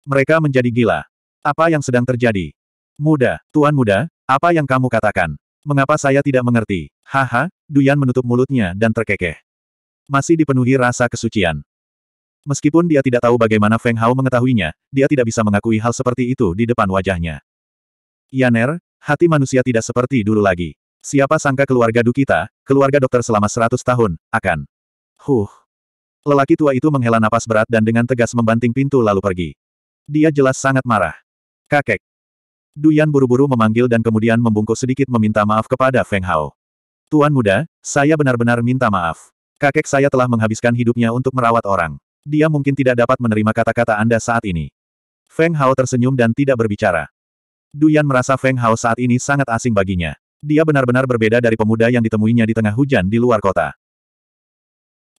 Mereka menjadi gila. Apa yang sedang terjadi? Muda, tuan muda, apa yang kamu katakan? Mengapa saya tidak mengerti? Haha, Duyan menutup mulutnya dan terkekeh. Masih dipenuhi rasa kesucian. Meskipun dia tidak tahu bagaimana Feng Hao mengetahuinya, dia tidak bisa mengakui hal seperti itu di depan wajahnya. Yaner, hati manusia tidak seperti dulu lagi. Siapa sangka keluarga Dukita, keluarga dokter selama seratus tahun, akan. Huh. Lelaki tua itu menghela napas berat dan dengan tegas membanting pintu lalu pergi. Dia jelas sangat marah. Kakek. Duyan buru-buru memanggil dan kemudian membungkuk sedikit meminta maaf kepada Feng Hao. Tuan muda, saya benar-benar minta maaf. Kakek saya telah menghabiskan hidupnya untuk merawat orang. Dia mungkin tidak dapat menerima kata-kata Anda saat ini. Feng Hao tersenyum dan tidak berbicara. Duyan merasa Feng Hao saat ini sangat asing baginya. Dia benar-benar berbeda dari pemuda yang ditemuinya di tengah hujan di luar kota.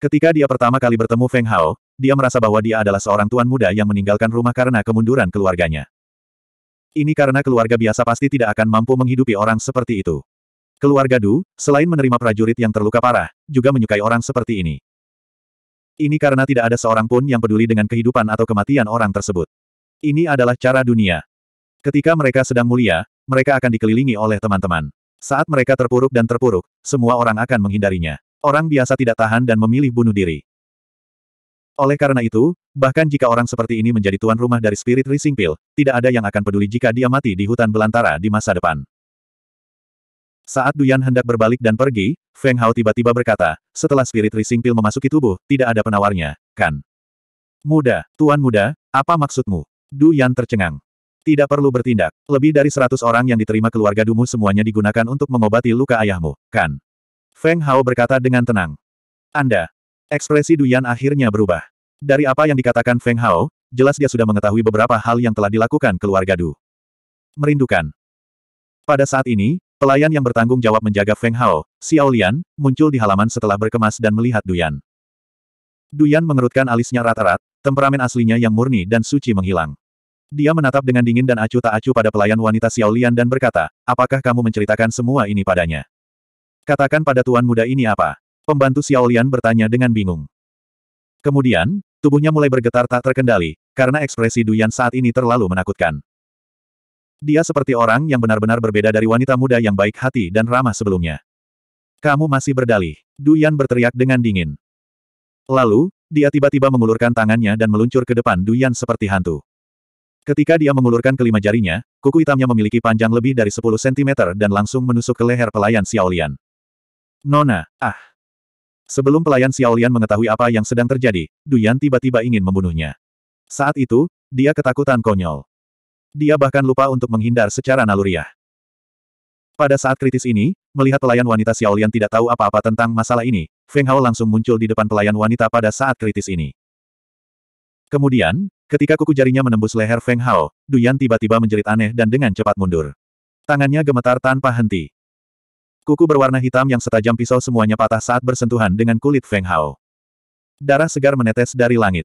Ketika dia pertama kali bertemu Feng Hao, dia merasa bahwa dia adalah seorang tuan muda yang meninggalkan rumah karena kemunduran keluarganya. Ini karena keluarga biasa pasti tidak akan mampu menghidupi orang seperti itu. Keluarga Du, selain menerima prajurit yang terluka parah, juga menyukai orang seperti ini. Ini karena tidak ada seorang pun yang peduli dengan kehidupan atau kematian orang tersebut. Ini adalah cara dunia. Ketika mereka sedang mulia, mereka akan dikelilingi oleh teman-teman. Saat mereka terpuruk dan terpuruk, semua orang akan menghindarinya. Orang biasa tidak tahan dan memilih bunuh diri. Oleh karena itu, bahkan jika orang seperti ini menjadi tuan rumah dari Spirit Rising Pill, tidak ada yang akan peduli jika dia mati di hutan belantara di masa depan. Saat Duyan hendak berbalik dan pergi, Feng Hao tiba-tiba berkata, setelah Spirit Rising Pill memasuki tubuh, tidak ada penawarnya, kan? Muda, tuan muda, apa maksudmu? Duyan tercengang. Tidak perlu bertindak. Lebih dari seratus orang yang diterima keluarga Dumu semuanya digunakan untuk mengobati luka ayahmu, kan? Feng Hao berkata dengan tenang. Anda. Ekspresi Duyan akhirnya berubah. Dari apa yang dikatakan Feng Hao, jelas dia sudah mengetahui beberapa hal yang telah dilakukan keluarga Du. Merindukan. Pada saat ini, pelayan yang bertanggung jawab menjaga Feng Hao, Xiao Lian, muncul di halaman setelah berkemas dan melihat Duyan. Duyan mengerutkan alisnya rata-rat, temperamen aslinya yang murni dan suci menghilang. Dia menatap dengan dingin dan acuh tak acuh pada pelayan wanita Xiaolian dan berkata, apakah kamu menceritakan semua ini padanya? Katakan pada tuan muda ini apa? Pembantu Xiaolian bertanya dengan bingung. Kemudian, tubuhnya mulai bergetar tak terkendali, karena ekspresi Duyan saat ini terlalu menakutkan. Dia seperti orang yang benar-benar berbeda dari wanita muda yang baik hati dan ramah sebelumnya. Kamu masih berdalih, Duyan berteriak dengan dingin. Lalu, dia tiba-tiba mengulurkan tangannya dan meluncur ke depan Duyan seperti hantu. Ketika dia mengulurkan kelima jarinya, kuku hitamnya memiliki panjang lebih dari 10 cm dan langsung menusuk ke leher pelayan Xiaolian. Nona, ah. Sebelum pelayan Xiaolian mengetahui apa yang sedang terjadi, Duyan tiba-tiba ingin membunuhnya. Saat itu, dia ketakutan konyol. Dia bahkan lupa untuk menghindar secara naluriah. Pada saat kritis ini, melihat pelayan wanita Xiaolian tidak tahu apa-apa tentang masalah ini, Feng Hao langsung muncul di depan pelayan wanita pada saat kritis ini. Kemudian, Ketika kuku jarinya menembus leher Feng Hao, Duyan tiba-tiba menjerit aneh dan dengan cepat mundur. Tangannya gemetar tanpa henti. Kuku berwarna hitam yang setajam pisau semuanya patah saat bersentuhan dengan kulit Feng Hao. Darah segar menetes dari langit.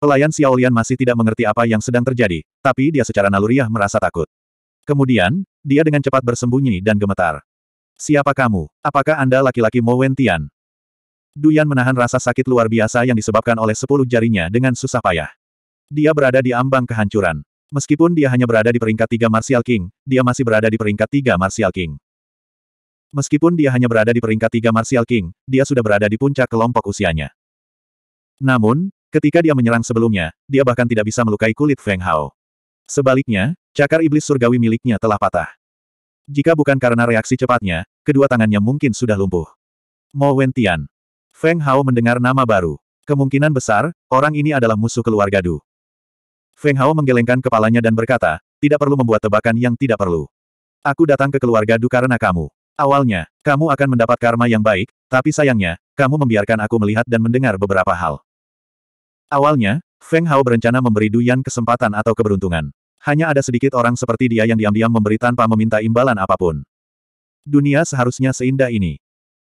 Pelayan Xiaolian masih tidak mengerti apa yang sedang terjadi, tapi dia secara naluriah merasa takut. Kemudian, dia dengan cepat bersembunyi dan gemetar. Siapa kamu? Apakah Anda laki-laki Mo Wentian? Duyan menahan rasa sakit luar biasa yang disebabkan oleh sepuluh jarinya dengan susah payah. Dia berada di ambang kehancuran. Meskipun dia hanya berada di peringkat tiga Martial King, dia masih berada di peringkat tiga Martial King. Meskipun dia hanya berada di peringkat tiga Martial King, dia sudah berada di puncak kelompok usianya. Namun, ketika dia menyerang sebelumnya, dia bahkan tidak bisa melukai kulit Feng Hao. Sebaliknya, cakar iblis surgawi miliknya telah patah. Jika bukan karena reaksi cepatnya, kedua tangannya mungkin sudah lumpuh. Mo Wentian. Feng Hao mendengar nama baru. Kemungkinan besar, orang ini adalah musuh keluarga Du. Feng Hao menggelengkan kepalanya dan berkata, tidak perlu membuat tebakan yang tidak perlu. Aku datang ke keluarga Du karena kamu. Awalnya, kamu akan mendapat karma yang baik, tapi sayangnya, kamu membiarkan aku melihat dan mendengar beberapa hal. Awalnya, Feng Hao berencana memberi Du Yan kesempatan atau keberuntungan. Hanya ada sedikit orang seperti dia yang diam-diam memberi tanpa meminta imbalan apapun. Dunia seharusnya seindah ini.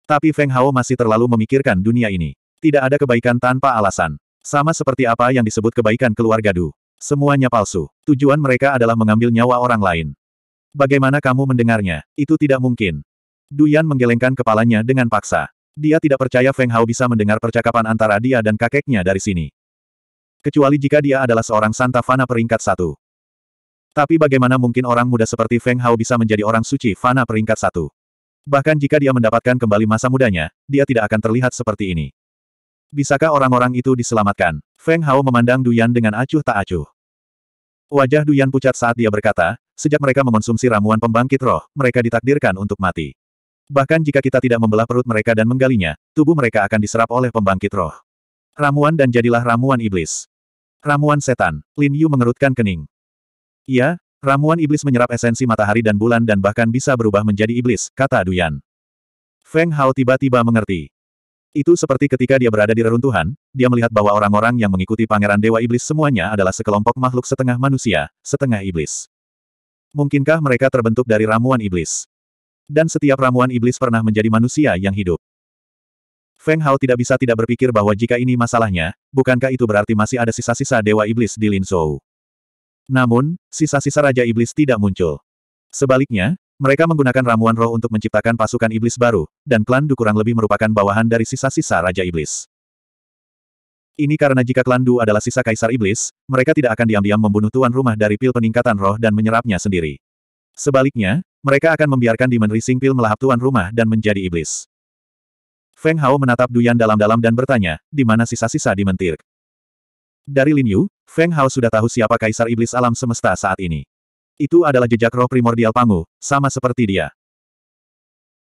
Tapi Feng Hao masih terlalu memikirkan dunia ini. Tidak ada kebaikan tanpa alasan. Sama seperti apa yang disebut kebaikan keluarga Du. Semuanya palsu. Tujuan mereka adalah mengambil nyawa orang lain. Bagaimana kamu mendengarnya? Itu tidak mungkin. Duyan menggelengkan kepalanya dengan paksa. Dia tidak percaya Feng Hao bisa mendengar percakapan antara dia dan kakeknya dari sini. Kecuali jika dia adalah seorang Santa Fana peringkat satu. Tapi bagaimana mungkin orang muda seperti Feng Hao bisa menjadi orang suci Fana peringkat satu? Bahkan jika dia mendapatkan kembali masa mudanya, dia tidak akan terlihat seperti ini. Bisakah orang-orang itu diselamatkan? Feng Hao memandang Duyan dengan acuh tak acuh. Wajah Duyan pucat saat dia berkata, sejak mereka mengonsumsi ramuan pembangkit roh, mereka ditakdirkan untuk mati. Bahkan jika kita tidak membelah perut mereka dan menggalinya, tubuh mereka akan diserap oleh pembangkit roh. Ramuan dan jadilah ramuan iblis. Ramuan setan, Lin Yu mengerutkan kening. Iya, ramuan iblis menyerap esensi matahari dan bulan dan bahkan bisa berubah menjadi iblis, kata Duyan. Feng Hao tiba-tiba mengerti. Itu seperti ketika dia berada di reruntuhan, dia melihat bahwa orang-orang yang mengikuti pangeran Dewa Iblis semuanya adalah sekelompok makhluk setengah manusia, setengah iblis. Mungkinkah mereka terbentuk dari ramuan iblis? Dan setiap ramuan iblis pernah menjadi manusia yang hidup. Feng Hao tidak bisa tidak berpikir bahwa jika ini masalahnya, bukankah itu berarti masih ada sisa-sisa Dewa Iblis di Lin Zhou? Namun, sisa-sisa Raja Iblis tidak muncul. Sebaliknya, mereka menggunakan ramuan roh untuk menciptakan pasukan iblis baru, dan klan Du kurang lebih merupakan bawahan dari sisa-sisa Raja Iblis. Ini karena jika klan Du adalah sisa Kaisar Iblis, mereka tidak akan diam-diam membunuh tuan rumah dari pil peningkatan roh dan menyerapnya sendiri. Sebaliknya, mereka akan membiarkan Demon Rising Pil melahap tuan rumah dan menjadi iblis. Feng Hao menatap Duyan dalam-dalam dan bertanya, di mana sisa-sisa Demon Tirk? Dari Lin Yu, Feng Hao sudah tahu siapa Kaisar Iblis Alam Semesta saat ini. Itu adalah jejak roh primordial Pangu, sama seperti dia.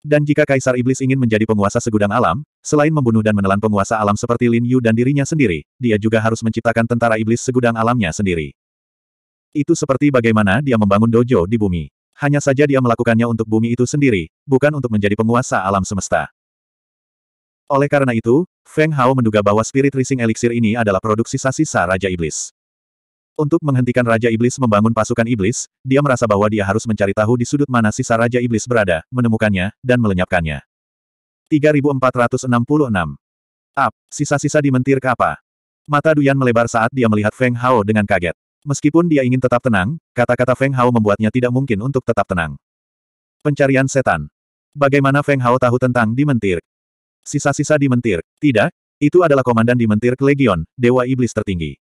Dan jika Kaisar Iblis ingin menjadi penguasa segudang alam, selain membunuh dan menelan penguasa alam seperti Lin Yu dan dirinya sendiri, dia juga harus menciptakan tentara iblis segudang alamnya sendiri. Itu seperti bagaimana dia membangun dojo di bumi. Hanya saja dia melakukannya untuk bumi itu sendiri, bukan untuk menjadi penguasa alam semesta. Oleh karena itu, Feng Hao menduga bahwa spirit rising elixir ini adalah produksi sisa-sisa Raja Iblis. Untuk menghentikan Raja Iblis membangun pasukan iblis, dia merasa bahwa dia harus mencari tahu di sudut mana sisa Raja Iblis berada, menemukannya, dan melenyapkannya. 3466. Up, sisa-sisa dimentir ke apa? Mata Duyan melebar saat dia melihat Feng Hao dengan kaget. Meskipun dia ingin tetap tenang, kata-kata Feng Hao membuatnya tidak mungkin untuk tetap tenang. Pencarian setan. Bagaimana Feng Hao tahu tentang dimentir? Sisa-sisa dimentir. Tidak, itu adalah komandan dimentir ke Legion, Dewa Iblis tertinggi.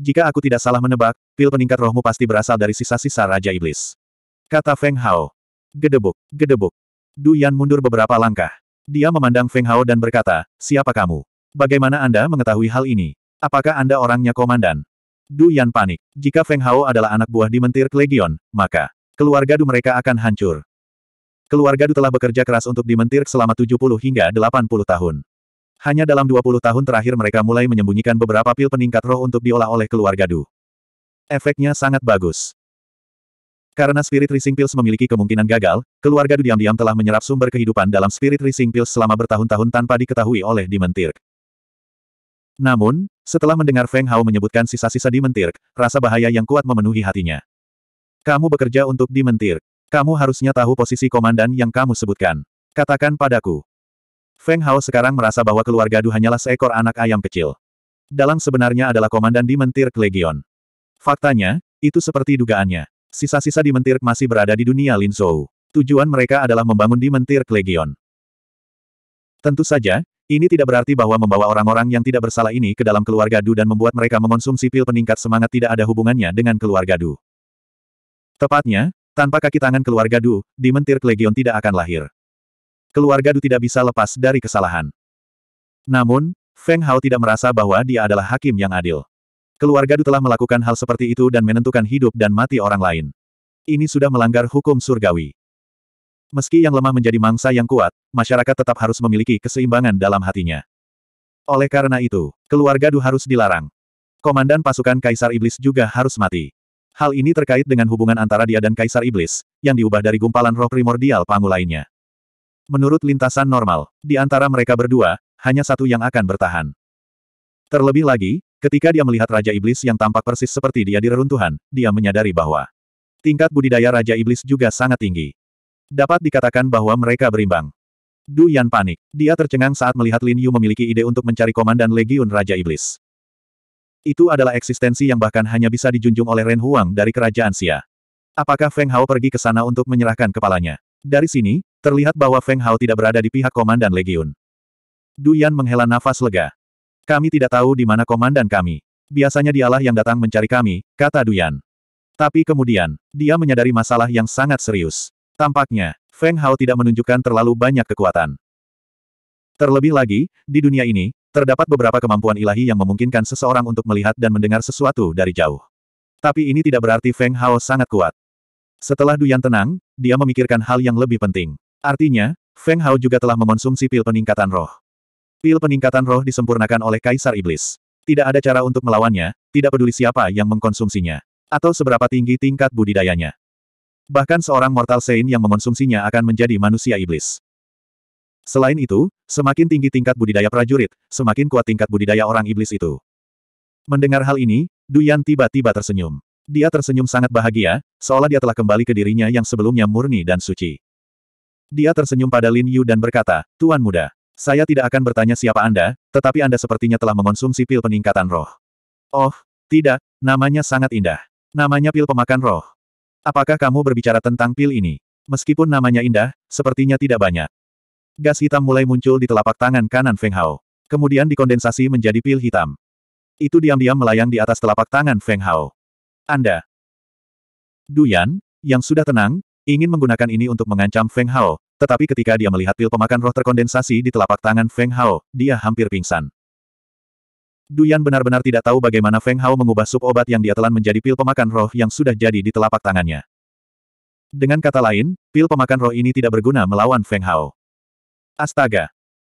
Jika aku tidak salah menebak, pil peningkat rohmu pasti berasal dari sisa-sisa Raja Iblis. Kata Feng Hao. Gedebuk, gedebuk. Du Yan mundur beberapa langkah. Dia memandang Feng Hao dan berkata, siapa kamu? Bagaimana Anda mengetahui hal ini? Apakah Anda orangnya komandan? Du Yan panik. Jika Feng Hao adalah anak buah di Mentir Legion, maka keluarga Du mereka akan hancur. Keluarga Du telah bekerja keras untuk dimentir selama 70 hingga 80 tahun. Hanya dalam 20 tahun terakhir mereka mulai menyembunyikan beberapa pil peningkat roh untuk diolah oleh keluarga Du. Efeknya sangat bagus. Karena Spirit Rising Pills memiliki kemungkinan gagal, keluarga Du diam-diam telah menyerap sumber kehidupan dalam Spirit Rising Pills selama bertahun-tahun tanpa diketahui oleh Dimentirk. Namun, setelah mendengar Feng Hao menyebutkan sisa-sisa Dimentirk, rasa bahaya yang kuat memenuhi hatinya. Kamu bekerja untuk Dimentirk. Kamu harusnya tahu posisi komandan yang kamu sebutkan. Katakan padaku. Feng Hao sekarang merasa bahwa keluarga Du hanyalah seekor anak ayam kecil. Dalang sebenarnya adalah komandan di Mentirk Legion. Faktanya, itu seperti dugaannya. Sisa-sisa di Mentirk masih berada di dunia Lin Zhou. Tujuan mereka adalah membangun di Mentirk Legion. Tentu saja, ini tidak berarti bahwa membawa orang-orang yang tidak bersalah ini ke dalam keluarga Du dan membuat mereka mengonsumsi pil peningkat semangat tidak ada hubungannya dengan keluarga Du. Tepatnya, tanpa kaki tangan keluarga Du, di Mentirk Legion tidak akan lahir keluarga Du tidak bisa lepas dari kesalahan. Namun, Feng Hao tidak merasa bahwa dia adalah hakim yang adil. Keluarga Du telah melakukan hal seperti itu dan menentukan hidup dan mati orang lain. Ini sudah melanggar hukum surgawi. Meski yang lemah menjadi mangsa yang kuat, masyarakat tetap harus memiliki keseimbangan dalam hatinya. Oleh karena itu, keluarga Du harus dilarang. Komandan pasukan Kaisar Iblis juga harus mati. Hal ini terkait dengan hubungan antara dia dan Kaisar Iblis, yang diubah dari gumpalan roh primordial pangu lainnya. Menurut lintasan normal, di antara mereka berdua, hanya satu yang akan bertahan. Terlebih lagi, ketika dia melihat Raja Iblis yang tampak persis seperti dia di reruntuhan, dia menyadari bahwa tingkat budidaya Raja Iblis juga sangat tinggi. Dapat dikatakan bahwa mereka berimbang. Du Yan panik. Dia tercengang saat melihat Lin Yu memiliki ide untuk mencari komandan Legiun Raja Iblis. Itu adalah eksistensi yang bahkan hanya bisa dijunjung oleh Ren Huang dari kerajaan Xia. Apakah Feng Hao pergi ke sana untuk menyerahkan kepalanya? Dari sini, Terlihat bahwa Feng Hao tidak berada di pihak komandan Legiun. Duyan menghela nafas lega. Kami tidak tahu di mana komandan kami. Biasanya dialah yang datang mencari kami, kata Duyan. Tapi kemudian, dia menyadari masalah yang sangat serius. Tampaknya, Feng Hao tidak menunjukkan terlalu banyak kekuatan. Terlebih lagi, di dunia ini, terdapat beberapa kemampuan ilahi yang memungkinkan seseorang untuk melihat dan mendengar sesuatu dari jauh. Tapi ini tidak berarti Feng Hao sangat kuat. Setelah Duyan tenang, dia memikirkan hal yang lebih penting. Artinya, Feng Hao juga telah mengonsumsi pil peningkatan roh. Pil peningkatan roh disempurnakan oleh Kaisar Iblis. Tidak ada cara untuk melawannya, tidak peduli siapa yang mengkonsumsinya. Atau seberapa tinggi tingkat budidayanya. Bahkan seorang Mortal Saint yang mengonsumsinya akan menjadi manusia iblis. Selain itu, semakin tinggi tingkat budidaya prajurit, semakin kuat tingkat budidaya orang iblis itu. Mendengar hal ini, Duyan tiba-tiba tersenyum. Dia tersenyum sangat bahagia, seolah dia telah kembali ke dirinya yang sebelumnya murni dan suci. Dia tersenyum pada Lin Yu dan berkata, Tuan muda, saya tidak akan bertanya siapa Anda, tetapi Anda sepertinya telah mengonsumsi pil peningkatan roh. Oh, tidak, namanya sangat indah. Namanya pil pemakan roh. Apakah kamu berbicara tentang pil ini? Meskipun namanya indah, sepertinya tidak banyak. Gas hitam mulai muncul di telapak tangan kanan Feng Hao. Kemudian dikondensasi menjadi pil hitam. Itu diam-diam melayang di atas telapak tangan Feng Hao. Anda. Duyan, yang sudah tenang, ingin menggunakan ini untuk mengancam Feng Hao, tetapi ketika dia melihat pil pemakan roh terkondensasi di telapak tangan Feng Hao, dia hampir pingsan. Duyan benar-benar tidak tahu bagaimana Feng Hao mengubah sup obat yang dia telan menjadi pil pemakan roh yang sudah jadi di telapak tangannya. Dengan kata lain, pil pemakan roh ini tidak berguna melawan Feng Hao. Astaga!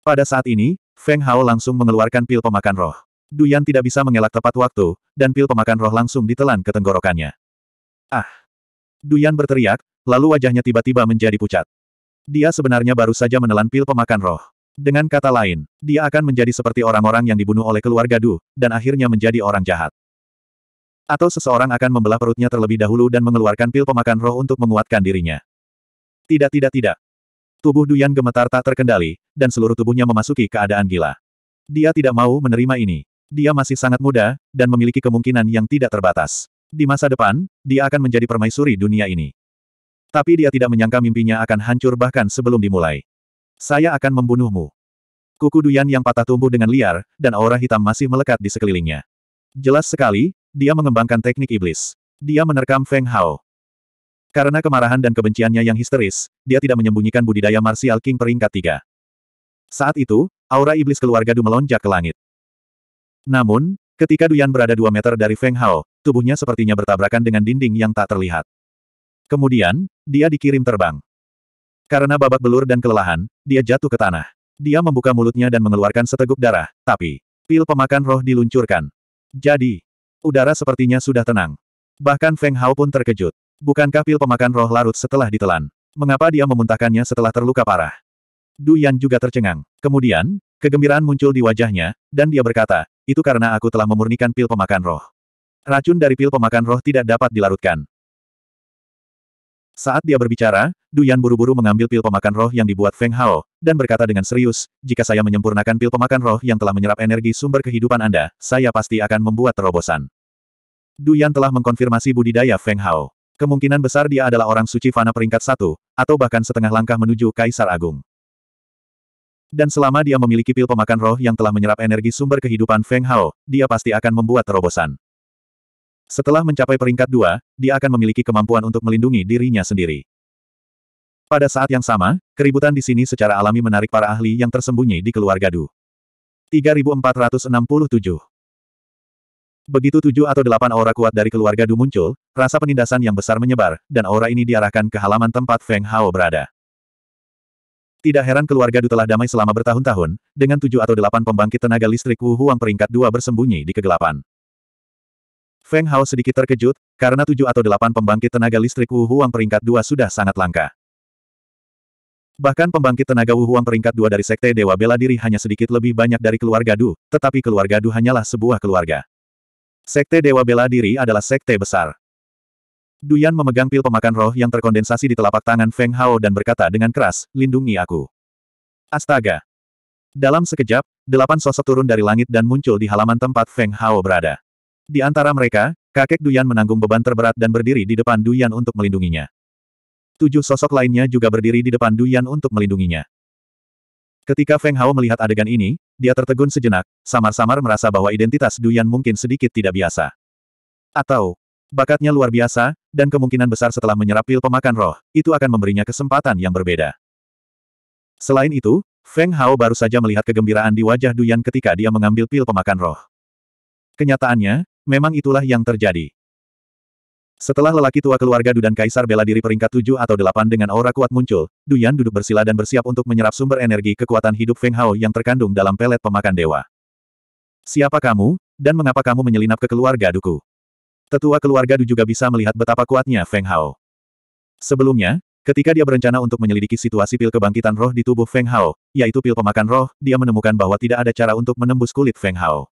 Pada saat ini, Feng Hao langsung mengeluarkan pil pemakan roh. Duyan tidak bisa mengelak tepat waktu, dan pil pemakan roh langsung ditelan ke tenggorokannya. Ah! Duyan berteriak, lalu wajahnya tiba-tiba menjadi pucat. Dia sebenarnya baru saja menelan pil pemakan roh. Dengan kata lain, dia akan menjadi seperti orang-orang yang dibunuh oleh keluarga Du, dan akhirnya menjadi orang jahat. Atau seseorang akan membelah perutnya terlebih dahulu dan mengeluarkan pil pemakan roh untuk menguatkan dirinya. Tidak tidak tidak. Tubuh Duyan gemetar tak terkendali, dan seluruh tubuhnya memasuki keadaan gila. Dia tidak mau menerima ini. Dia masih sangat muda, dan memiliki kemungkinan yang tidak terbatas. Di masa depan, dia akan menjadi permaisuri dunia ini. Tapi dia tidak menyangka mimpinya akan hancur bahkan sebelum dimulai. Saya akan membunuhmu. Kuku Duyan yang patah tumbuh dengan liar, dan aura hitam masih melekat di sekelilingnya. Jelas sekali, dia mengembangkan teknik iblis. Dia menerkam Feng Hao. Karena kemarahan dan kebenciannya yang histeris, dia tidak menyembunyikan budidaya Martial King peringkat tiga. Saat itu, aura iblis keluarga Du melonjak ke langit. Namun, ketika Duyan berada dua meter dari Feng Hao, tubuhnya sepertinya bertabrakan dengan dinding yang tak terlihat. Kemudian, dia dikirim terbang. Karena babak belur dan kelelahan, dia jatuh ke tanah. Dia membuka mulutnya dan mengeluarkan seteguk darah, tapi pil pemakan roh diluncurkan. Jadi, udara sepertinya sudah tenang. Bahkan Feng Hao pun terkejut. Bukankah pil pemakan roh larut setelah ditelan? Mengapa dia memuntahkannya setelah terluka parah? Du Yan juga tercengang. Kemudian, kegembiraan muncul di wajahnya, dan dia berkata, itu karena aku telah memurnikan pil pemakan roh. Racun dari pil pemakan roh tidak dapat dilarutkan. Saat dia berbicara, Duyan buru-buru mengambil pil pemakan roh yang dibuat Feng Hao, dan berkata dengan serius, jika saya menyempurnakan pil pemakan roh yang telah menyerap energi sumber kehidupan Anda, saya pasti akan membuat terobosan. Duyan telah mengkonfirmasi budidaya Feng Hao. Kemungkinan besar dia adalah orang suci fana peringkat satu, atau bahkan setengah langkah menuju Kaisar Agung. Dan selama dia memiliki pil pemakan roh yang telah menyerap energi sumber kehidupan Feng Hao, dia pasti akan membuat terobosan. Setelah mencapai peringkat dua, dia akan memiliki kemampuan untuk melindungi dirinya sendiri. Pada saat yang sama, keributan di sini secara alami menarik para ahli yang tersembunyi di keluarga Du. 3467 Begitu tujuh atau delapan aura kuat dari keluarga Du muncul, rasa penindasan yang besar menyebar, dan aura ini diarahkan ke halaman tempat Feng Hao berada. Tidak heran keluarga Du telah damai selama bertahun-tahun, dengan tujuh atau delapan pembangkit tenaga listrik Wu Huang peringkat dua bersembunyi di kegelapan. Feng Hao sedikit terkejut, karena tujuh atau delapan pembangkit tenaga listrik Wu Huang peringkat dua sudah sangat langka. Bahkan pembangkit tenaga Wu Huang peringkat dua dari Sekte Dewa Bela Diri hanya sedikit lebih banyak dari keluarga Du, tetapi keluarga Du hanyalah sebuah keluarga. Sekte Dewa Bela Diri adalah sekte besar. Duyan memegang pil pemakan roh yang terkondensasi di telapak tangan Feng Hao dan berkata dengan keras, lindungi aku. Astaga! Dalam sekejap, delapan sosok turun dari langit dan muncul di halaman tempat Feng Hao berada. Di antara mereka, kakek Duyan menanggung beban terberat dan berdiri di depan Duyan untuk melindunginya. Tujuh sosok lainnya juga berdiri di depan Duyan untuk melindunginya. Ketika Feng Hao melihat adegan ini, dia tertegun sejenak, samar-samar merasa bahwa identitas Duyan mungkin sedikit tidak biasa. Atau, bakatnya luar biasa, dan kemungkinan besar setelah menyerap pil pemakan roh, itu akan memberinya kesempatan yang berbeda. Selain itu, Feng Hao baru saja melihat kegembiraan di wajah Duyan ketika dia mengambil pil pemakan roh. Kenyataannya, Memang itulah yang terjadi. Setelah lelaki tua keluarga Dudan Kaisar bela diri peringkat 7 atau 8 dengan aura kuat muncul, Duyan duduk bersila dan bersiap untuk menyerap sumber energi kekuatan hidup Feng Hao yang terkandung dalam pelet pemakan dewa. Siapa kamu, dan mengapa kamu menyelinap ke keluarga Duku? Tetua keluarga Du juga bisa melihat betapa kuatnya Feng Hao. Sebelumnya, ketika dia berencana untuk menyelidiki situasi pil kebangkitan roh di tubuh Feng Hao, yaitu pil pemakan roh, dia menemukan bahwa tidak ada cara untuk menembus kulit Feng Hao.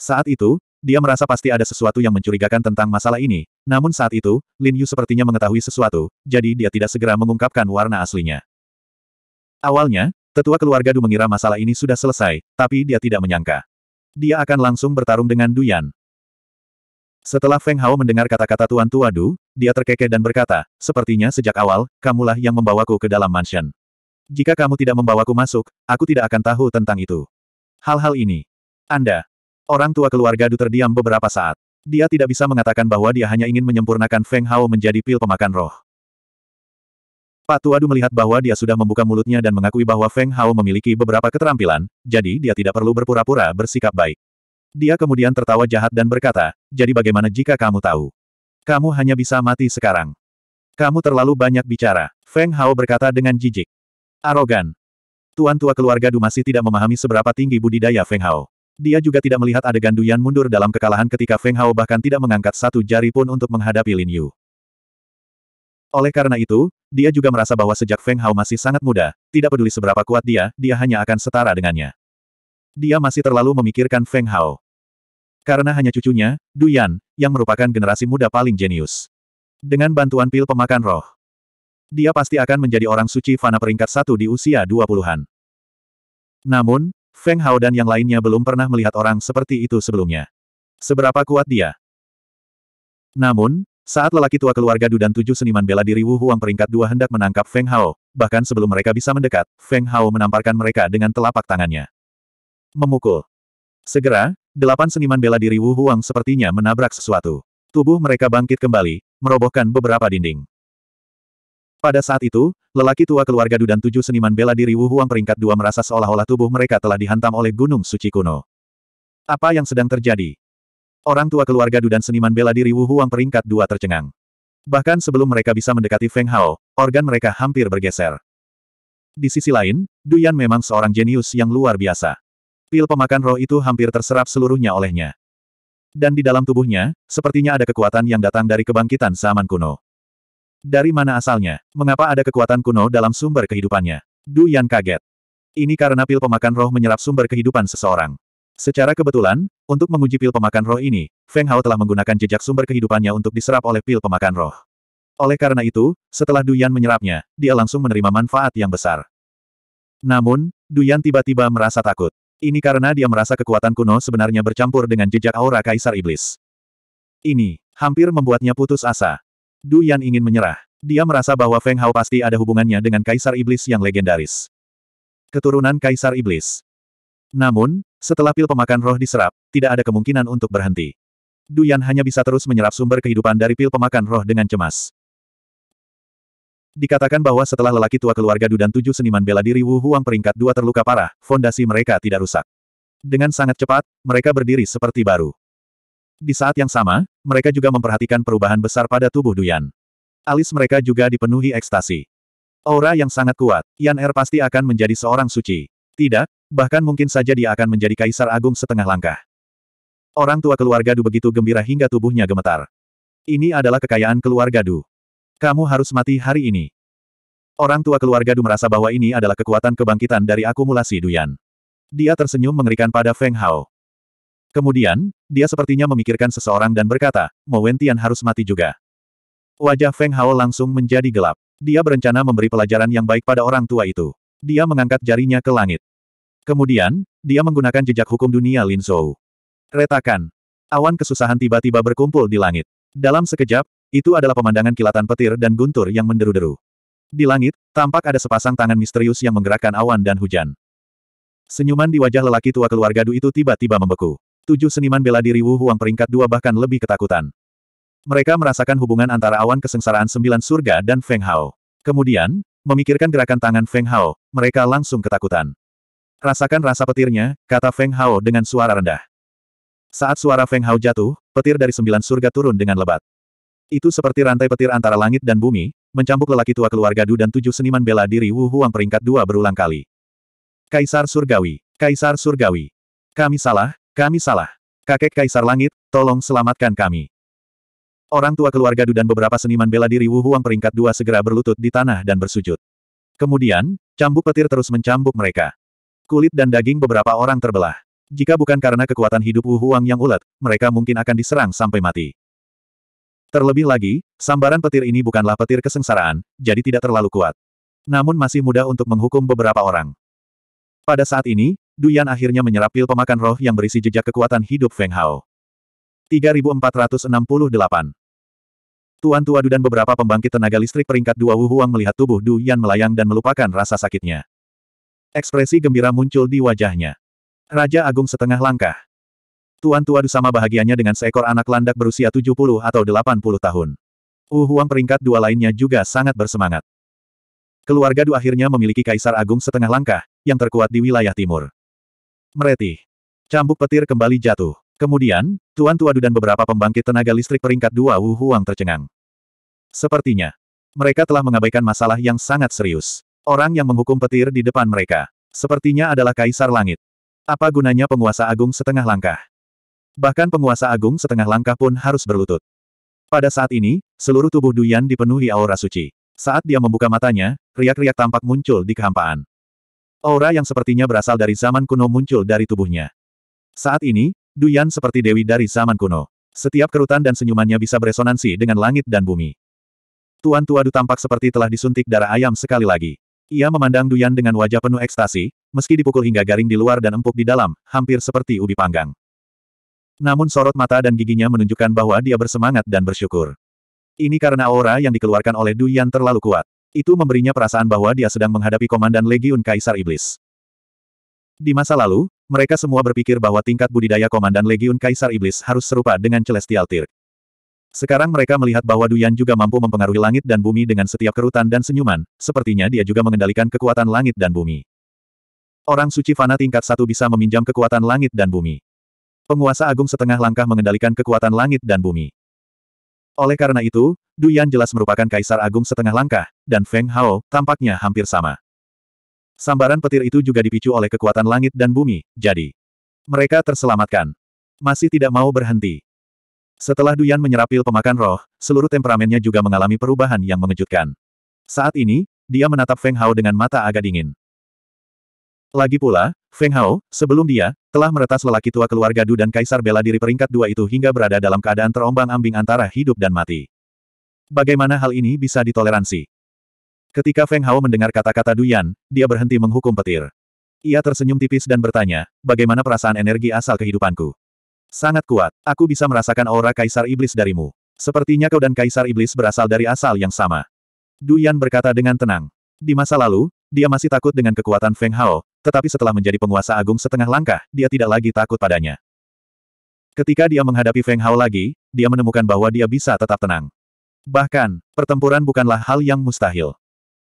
Saat itu, dia merasa pasti ada sesuatu yang mencurigakan tentang masalah ini, namun saat itu, Lin Yu sepertinya mengetahui sesuatu, jadi dia tidak segera mengungkapkan warna aslinya. Awalnya, tetua keluarga Du mengira masalah ini sudah selesai, tapi dia tidak menyangka. Dia akan langsung bertarung dengan Duyan. Setelah Feng Hao mendengar kata-kata Tuan Tua Du, dia terkekeh dan berkata, sepertinya sejak awal, kamulah yang membawaku ke dalam mansion. Jika kamu tidak membawaku masuk, aku tidak akan tahu tentang itu. Hal-hal ini. Anda, Orang tua keluarga Du terdiam beberapa saat. Dia tidak bisa mengatakan bahwa dia hanya ingin menyempurnakan Feng Hao menjadi pil pemakan roh. tua Du melihat bahwa dia sudah membuka mulutnya dan mengakui bahwa Feng Hao memiliki beberapa keterampilan, jadi dia tidak perlu berpura-pura bersikap baik. Dia kemudian tertawa jahat dan berkata, jadi bagaimana jika kamu tahu? Kamu hanya bisa mati sekarang. Kamu terlalu banyak bicara. Feng Hao berkata dengan jijik. Arogan. Tuan tua keluarga Du masih tidak memahami seberapa tinggi budidaya Feng Hao. Dia juga tidak melihat adegan Duyan mundur dalam kekalahan ketika Feng Hao bahkan tidak mengangkat satu jari pun untuk menghadapi Lin Yu. Oleh karena itu, dia juga merasa bahwa sejak Feng Hao masih sangat muda, tidak peduli seberapa kuat dia, dia hanya akan setara dengannya. Dia masih terlalu memikirkan Feng Hao. Karena hanya cucunya, Duyan, yang merupakan generasi muda paling jenius. Dengan bantuan pil pemakan roh, dia pasti akan menjadi orang suci fana peringkat satu di usia 20-an. Namun, Feng Hao dan yang lainnya belum pernah melihat orang seperti itu sebelumnya. Seberapa kuat dia? Namun, saat lelaki tua keluarga Du dan tujuh seniman bela diri Wu Huang peringkat dua hendak menangkap Feng Hao, bahkan sebelum mereka bisa mendekat, Feng Hao menamparkan mereka dengan telapak tangannya. Memukul. Segera, delapan seniman bela diri Wu Huang sepertinya menabrak sesuatu. Tubuh mereka bangkit kembali, merobohkan beberapa dinding. Pada saat itu, lelaki tua keluarga Du dan tujuh seniman bela diri Wu Huang peringkat dua merasa seolah-olah tubuh mereka telah dihantam oleh gunung suci kuno. Apa yang sedang terjadi? Orang tua keluarga Du dan seniman bela diri Wu Huang peringkat dua tercengang. Bahkan sebelum mereka bisa mendekati Feng Hao, organ mereka hampir bergeser. Di sisi lain, Du Yan memang seorang jenius yang luar biasa. Pil pemakan roh itu hampir terserap seluruhnya olehnya. Dan di dalam tubuhnya, sepertinya ada kekuatan yang datang dari kebangkitan zaman kuno. Dari mana asalnya? Mengapa ada kekuatan kuno dalam sumber kehidupannya? Du Yan kaget. Ini karena pil pemakan roh menyerap sumber kehidupan seseorang. Secara kebetulan, untuk menguji pil pemakan roh ini, Feng Hao telah menggunakan jejak sumber kehidupannya untuk diserap oleh pil pemakan roh. Oleh karena itu, setelah Duyan menyerapnya, dia langsung menerima manfaat yang besar. Namun, Duyan tiba-tiba merasa takut. Ini karena dia merasa kekuatan kuno sebenarnya bercampur dengan jejak aura Kaisar Iblis. Ini, hampir membuatnya putus asa. Du Yan ingin menyerah. Dia merasa bahwa Feng Hao pasti ada hubungannya dengan Kaisar Iblis yang legendaris. Keturunan Kaisar Iblis. Namun, setelah pil pemakan roh diserap, tidak ada kemungkinan untuk berhenti. Duyan hanya bisa terus menyerap sumber kehidupan dari pil pemakan roh dengan cemas. Dikatakan bahwa setelah lelaki tua keluarga Du dan tujuh seniman bela diri Wu Huang peringkat dua terluka parah, fondasi mereka tidak rusak. Dengan sangat cepat, mereka berdiri seperti baru. Di saat yang sama, mereka juga memperhatikan perubahan besar pada tubuh Duyan. Alis mereka juga dipenuhi ekstasi. Aura yang sangat kuat, Yan Er pasti akan menjadi seorang suci. Tidak, bahkan mungkin saja dia akan menjadi kaisar agung setengah langkah. Orang tua keluarga Du begitu gembira hingga tubuhnya gemetar. Ini adalah kekayaan keluarga Du. Kamu harus mati hari ini. Orang tua keluarga Du merasa bahwa ini adalah kekuatan kebangkitan dari akumulasi Duyan. Dia tersenyum mengerikan pada Feng Hao. Kemudian, dia sepertinya memikirkan seseorang dan berkata, Mo Wentian harus mati juga. Wajah Feng Hao langsung menjadi gelap. Dia berencana memberi pelajaran yang baik pada orang tua itu. Dia mengangkat jarinya ke langit. Kemudian, dia menggunakan jejak hukum dunia Lin Zhou. Retakan. Awan kesusahan tiba-tiba berkumpul di langit. Dalam sekejap, itu adalah pemandangan kilatan petir dan guntur yang menderu-deru. Di langit, tampak ada sepasang tangan misterius yang menggerakkan awan dan hujan. Senyuman di wajah lelaki tua keluarga Du itu tiba-tiba membeku. Tujuh seniman bela diri Wu Huang peringkat dua bahkan lebih ketakutan. Mereka merasakan hubungan antara awan kesengsaraan sembilan surga dan Feng Hao. Kemudian, memikirkan gerakan tangan Feng Hao, mereka langsung ketakutan. Rasakan rasa petirnya, kata Feng Hao dengan suara rendah. Saat suara Feng Hao jatuh, petir dari sembilan surga turun dengan lebat. Itu seperti rantai petir antara langit dan bumi, mencambuk lelaki tua keluarga Du dan tujuh seniman bela diri Wu Huang peringkat dua berulang kali. Kaisar Surgawi, Kaisar Surgawi. Kami salah, kami salah. Kakek Kaisar Langit, tolong selamatkan kami. Orang tua keluarga Du dan beberapa seniman bela diri Wu Huang peringkat dua segera berlutut di tanah dan bersujud. Kemudian, cambuk petir terus mencambuk mereka. Kulit dan daging beberapa orang terbelah. Jika bukan karena kekuatan hidup Wu Huang yang ulet, mereka mungkin akan diserang sampai mati. Terlebih lagi, sambaran petir ini bukanlah petir kesengsaraan, jadi tidak terlalu kuat. Namun masih mudah untuk menghukum beberapa orang. Pada saat ini, Duyan akhirnya menyerap pil pemakan roh yang berisi jejak kekuatan hidup Feng Hao. 3468 Tuan Tua Du dan beberapa pembangkit tenaga listrik peringkat dua Wu Huang melihat tubuh Du melayang dan melupakan rasa sakitnya. Ekspresi gembira muncul di wajahnya. Raja Agung setengah langkah. Tuan Tua Du sama bahagianya dengan seekor anak landak berusia 70 atau 80 tahun. Wu Huang peringkat dua lainnya juga sangat bersemangat. Keluarga Du akhirnya memiliki Kaisar Agung setengah langkah, yang terkuat di wilayah timur. Meretih. Cambuk petir kembali jatuh. Kemudian, Tuan Tuadu dan beberapa pembangkit tenaga listrik peringkat dua Wu Huang tercengang. Sepertinya, mereka telah mengabaikan masalah yang sangat serius. Orang yang menghukum petir di depan mereka, sepertinya adalah Kaisar Langit. Apa gunanya penguasa agung setengah langkah? Bahkan penguasa agung setengah langkah pun harus berlutut. Pada saat ini, seluruh tubuh Duyan dipenuhi aura suci. Saat dia membuka matanya, riak-riak tampak muncul di kehampaan. Aura yang sepertinya berasal dari zaman kuno muncul dari tubuhnya. Saat ini, Duyan seperti dewi dari zaman kuno. Setiap kerutan dan senyumannya bisa beresonansi dengan langit dan bumi. Tuan Tua Du tampak seperti telah disuntik darah ayam sekali lagi. Ia memandang Duyan dengan wajah penuh ekstasi, meski dipukul hingga garing di luar dan empuk di dalam, hampir seperti ubi panggang. Namun sorot mata dan giginya menunjukkan bahwa dia bersemangat dan bersyukur. Ini karena aura yang dikeluarkan oleh Duyan terlalu kuat. Itu memberinya perasaan bahwa dia sedang menghadapi Komandan Legiun Kaisar Iblis. Di masa lalu, mereka semua berpikir bahwa tingkat budidaya Komandan Legiun Kaisar Iblis harus serupa dengan Celestial Tyr. Sekarang mereka melihat bahwa Duyan juga mampu mempengaruhi langit dan bumi dengan setiap kerutan dan senyuman, sepertinya dia juga mengendalikan kekuatan langit dan bumi. Orang suci fana tingkat satu bisa meminjam kekuatan langit dan bumi. Penguasa agung setengah langkah mengendalikan kekuatan langit dan bumi. Oleh karena itu, Du Yan jelas merupakan kaisar agung setengah langkah, dan Feng Hao tampaknya hampir sama. Sambaran petir itu juga dipicu oleh kekuatan langit dan bumi, jadi mereka terselamatkan. Masih tidak mau berhenti. Setelah Duyan menyerap pil pemakan roh, seluruh temperamennya juga mengalami perubahan yang mengejutkan. Saat ini, dia menatap Feng Hao dengan mata agak dingin. Lagi pula, Feng Hao, sebelum dia, telah meretas lelaki tua keluarga Du dan Kaisar bela diri peringkat dua itu hingga berada dalam keadaan terombang-ambing antara hidup dan mati. Bagaimana hal ini bisa ditoleransi? Ketika Feng Hao mendengar kata-kata Du Yan, dia berhenti menghukum petir. Ia tersenyum tipis dan bertanya, bagaimana perasaan energi asal kehidupanku? Sangat kuat, aku bisa merasakan aura Kaisar Iblis darimu. Sepertinya kau dan Kaisar Iblis berasal dari asal yang sama. Du Yan berkata dengan tenang. Di masa lalu, dia masih takut dengan kekuatan Feng Hao, tetapi setelah menjadi penguasa agung setengah langkah, dia tidak lagi takut padanya. Ketika dia menghadapi Feng Hao lagi, dia menemukan bahwa dia bisa tetap tenang. Bahkan, pertempuran bukanlah hal yang mustahil.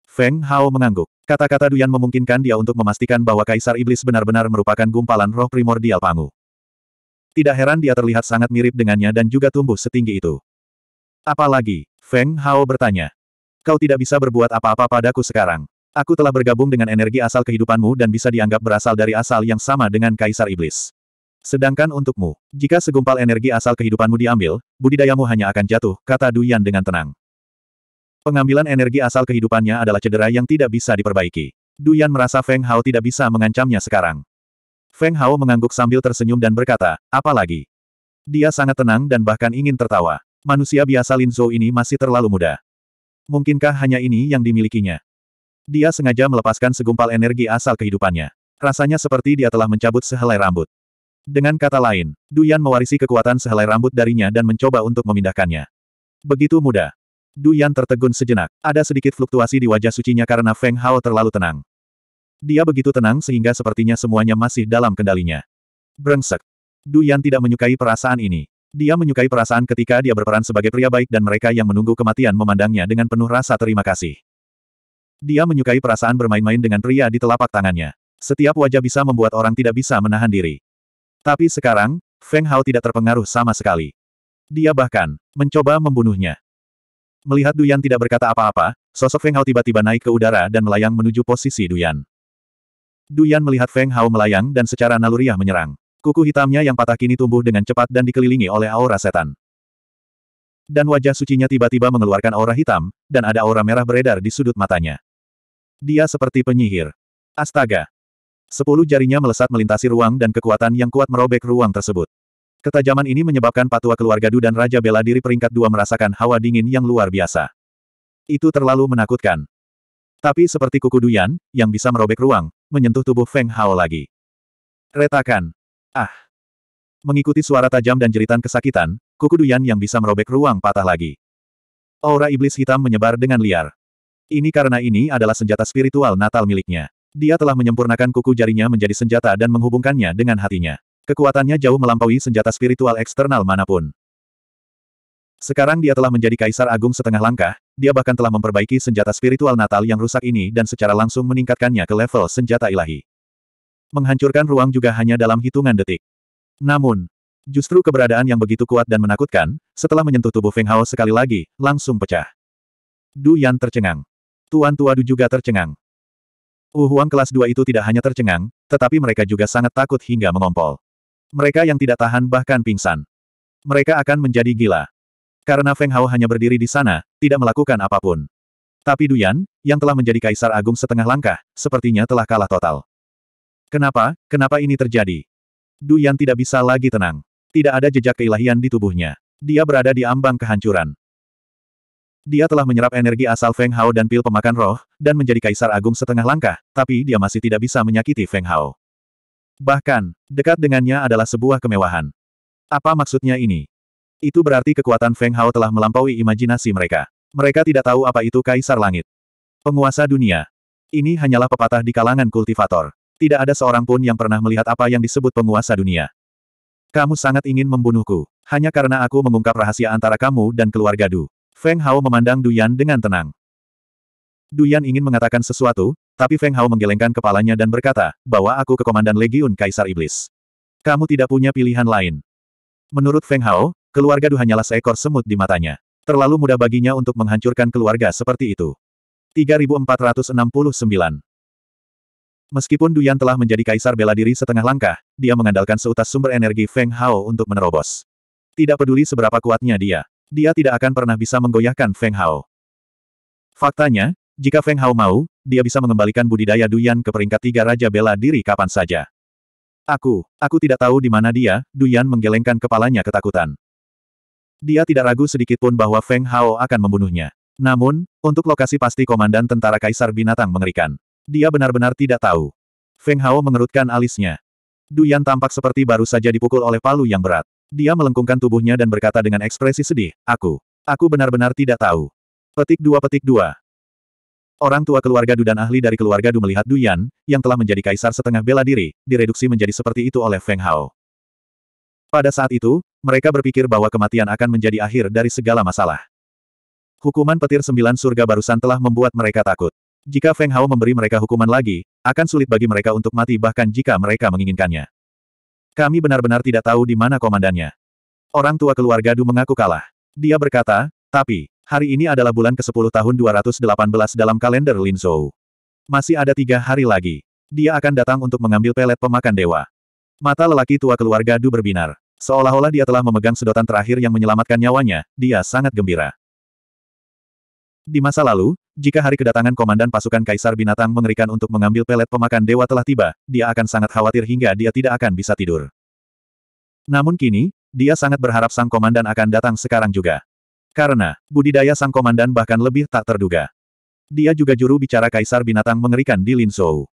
Feng Hao mengangguk. Kata-kata Duyan memungkinkan dia untuk memastikan bahwa Kaisar Iblis benar-benar merupakan gumpalan roh primordial Pangu. Tidak heran dia terlihat sangat mirip dengannya dan juga tumbuh setinggi itu. Apalagi, Feng Hao bertanya. Kau tidak bisa berbuat apa-apa padaku sekarang. Aku telah bergabung dengan energi asal kehidupanmu dan bisa dianggap berasal dari asal yang sama dengan Kaisar Iblis. Sedangkan untukmu, jika segumpal energi asal kehidupanmu diambil, budidayamu hanya akan jatuh, kata Duyan dengan tenang. Pengambilan energi asal kehidupannya adalah cedera yang tidak bisa diperbaiki. Duyan merasa Feng Hao tidak bisa mengancamnya sekarang. Feng Hao mengangguk sambil tersenyum dan berkata, apalagi. Dia sangat tenang dan bahkan ingin tertawa. Manusia biasa Lin Zhou ini masih terlalu muda. Mungkinkah hanya ini yang dimilikinya? Dia sengaja melepaskan segumpal energi asal kehidupannya. Rasanya seperti dia telah mencabut sehelai rambut. Dengan kata lain, Duyan mewarisi kekuatan sehelai rambut darinya dan mencoba untuk memindahkannya. Begitu mudah. Duyan tertegun sejenak. Ada sedikit fluktuasi di wajah sucinya karena Feng Hao terlalu tenang. Dia begitu tenang sehingga sepertinya semuanya masih dalam kendalinya. Brengsek. Duyan tidak menyukai perasaan ini. Dia menyukai perasaan ketika dia berperan sebagai pria baik dan mereka yang menunggu kematian memandangnya dengan penuh rasa terima kasih. Dia menyukai perasaan bermain-main dengan pria di telapak tangannya. Setiap wajah bisa membuat orang tidak bisa menahan diri. Tapi sekarang, Feng Hao tidak terpengaruh sama sekali. Dia bahkan mencoba membunuhnya. Melihat Duyan tidak berkata apa-apa, sosok Feng Hao tiba-tiba naik ke udara dan melayang menuju posisi Duyan. Duyan melihat Feng Hao melayang dan secara naluriah menyerang. Kuku hitamnya yang patah kini tumbuh dengan cepat dan dikelilingi oleh aura setan. Dan wajah sucinya tiba-tiba mengeluarkan aura hitam, dan ada aura merah beredar di sudut matanya. Dia seperti penyihir. Astaga! Sepuluh jarinya melesat melintasi ruang dan kekuatan yang kuat merobek ruang tersebut. Ketajaman ini menyebabkan patua keluarga Du dan Raja Bela Diri peringkat dua merasakan hawa dingin yang luar biasa. Itu terlalu menakutkan. Tapi seperti kuku Duyan, yang bisa merobek ruang, menyentuh tubuh Feng Hao lagi. Retakan. Ah. Mengikuti suara tajam dan jeritan kesakitan, kuku Duyan yang bisa merobek ruang patah lagi. Aura iblis hitam menyebar dengan liar. Ini karena ini adalah senjata spiritual Natal miliknya. Dia telah menyempurnakan kuku jarinya menjadi senjata dan menghubungkannya dengan hatinya. Kekuatannya jauh melampaui senjata spiritual eksternal manapun. Sekarang dia telah menjadi kaisar agung setengah langkah, dia bahkan telah memperbaiki senjata spiritual Natal yang rusak ini dan secara langsung meningkatkannya ke level senjata ilahi. Menghancurkan ruang juga hanya dalam hitungan detik. Namun, justru keberadaan yang begitu kuat dan menakutkan, setelah menyentuh tubuh Feng Hao sekali lagi, langsung pecah. Du Yan tercengang. Tuan Tua juga tercengang. Uhuang kelas 2 itu tidak hanya tercengang, tetapi mereka juga sangat takut hingga mengompol. Mereka yang tidak tahan bahkan pingsan. Mereka akan menjadi gila. Karena Feng Hao hanya berdiri di sana, tidak melakukan apapun. Tapi Duyan, yang telah menjadi kaisar agung setengah langkah, sepertinya telah kalah total. Kenapa, kenapa ini terjadi? Duyan tidak bisa lagi tenang. Tidak ada jejak keilahian di tubuhnya. Dia berada di ambang kehancuran. Dia telah menyerap energi asal Feng Hao dan pil pemakan roh, dan menjadi kaisar agung setengah langkah, tapi dia masih tidak bisa menyakiti Feng Hao. Bahkan, dekat dengannya adalah sebuah kemewahan. Apa maksudnya ini? Itu berarti kekuatan Feng Hao telah melampaui imajinasi mereka. Mereka tidak tahu apa itu kaisar langit. Penguasa dunia. Ini hanyalah pepatah di kalangan kultivator. Tidak ada seorang pun yang pernah melihat apa yang disebut penguasa dunia. Kamu sangat ingin membunuhku. Hanya karena aku mengungkap rahasia antara kamu dan keluarga Du. Feng Hao memandang Duyan dengan tenang. Duyan ingin mengatakan sesuatu, tapi Feng Hao menggelengkan kepalanya dan berkata, bawa aku ke Komandan Legiun Kaisar Iblis. Kamu tidak punya pilihan lain. Menurut Feng Hao, keluarga Du hanyalah seekor semut di matanya. Terlalu mudah baginya untuk menghancurkan keluarga seperti itu. 3469 Meskipun Duyan telah menjadi kaisar bela diri setengah langkah, dia mengandalkan seutas sumber energi Feng Hao untuk menerobos. Tidak peduli seberapa kuatnya dia dia tidak akan pernah bisa menggoyahkan Feng Hao. Faktanya, jika Feng Hao mau, dia bisa mengembalikan budidaya Duyan ke peringkat tiga Raja Bela Diri kapan saja. Aku, aku tidak tahu di mana dia, Duyan menggelengkan kepalanya ketakutan. Dia tidak ragu sedikit pun bahwa Feng Hao akan membunuhnya. Namun, untuk lokasi pasti Komandan Tentara Kaisar Binatang mengerikan. Dia benar-benar tidak tahu. Feng Hao mengerutkan alisnya. Duyan tampak seperti baru saja dipukul oleh palu yang berat. Dia melengkungkan tubuhnya dan berkata dengan ekspresi sedih, Aku. Aku benar-benar tidak tahu. Petik dua petik dua. Orang tua keluarga Du dan ahli dari keluarga Du melihat Du Yan, yang telah menjadi kaisar setengah bela diri, direduksi menjadi seperti itu oleh Feng Hao. Pada saat itu, mereka berpikir bahwa kematian akan menjadi akhir dari segala masalah. Hukuman petir sembilan surga barusan telah membuat mereka takut. Jika Feng Hao memberi mereka hukuman lagi, akan sulit bagi mereka untuk mati bahkan jika mereka menginginkannya. Kami benar-benar tidak tahu di mana komandannya. Orang tua keluarga Du mengaku kalah. Dia berkata, tapi, hari ini adalah bulan ke-10 tahun 218 dalam kalender Lin Zhou. Masih ada tiga hari lagi. Dia akan datang untuk mengambil pelet pemakan dewa. Mata lelaki tua keluarga Du berbinar. Seolah-olah dia telah memegang sedotan terakhir yang menyelamatkan nyawanya, dia sangat gembira. Di masa lalu, jika hari kedatangan komandan pasukan Kaisar Binatang mengerikan untuk mengambil pelet pemakan dewa telah tiba, dia akan sangat khawatir hingga dia tidak akan bisa tidur. Namun kini, dia sangat berharap sang komandan akan datang sekarang juga. Karena, budidaya sang komandan bahkan lebih tak terduga. Dia juga juru bicara Kaisar Binatang mengerikan di Linzhou.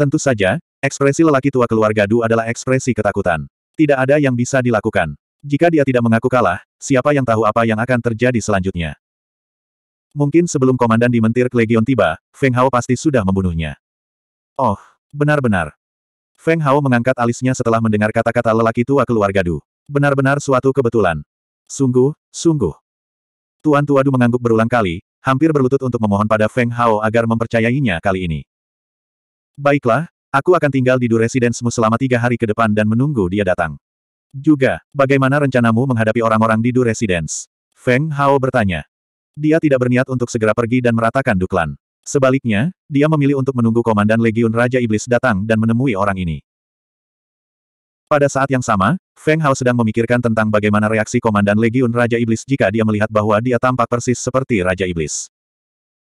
Tentu saja, ekspresi lelaki tua keluarga Du adalah ekspresi ketakutan. Tidak ada yang bisa dilakukan. Jika dia tidak mengaku kalah, siapa yang tahu apa yang akan terjadi selanjutnya. Mungkin sebelum Komandan di Mentir Legion tiba, Feng Hao pasti sudah membunuhnya. Oh, benar-benar. Feng Hao mengangkat alisnya setelah mendengar kata-kata lelaki tua keluarga Du. Benar-benar suatu kebetulan. Sungguh, sungguh. Tuan tua Du mengangguk berulang kali, hampir berlutut untuk memohon pada Feng Hao agar mempercayainya kali ini. Baiklah, aku akan tinggal di Du residence selama tiga hari ke depan dan menunggu dia datang. Juga, bagaimana rencanamu menghadapi orang-orang di Du Residence? Feng Hao bertanya. Dia tidak berniat untuk segera pergi dan meratakan Duklan. Sebaliknya, dia memilih untuk menunggu Komandan Legiun Raja Iblis datang dan menemui orang ini. Pada saat yang sama, Feng Hao sedang memikirkan tentang bagaimana reaksi Komandan Legiun Raja Iblis jika dia melihat bahwa dia tampak persis seperti Raja Iblis.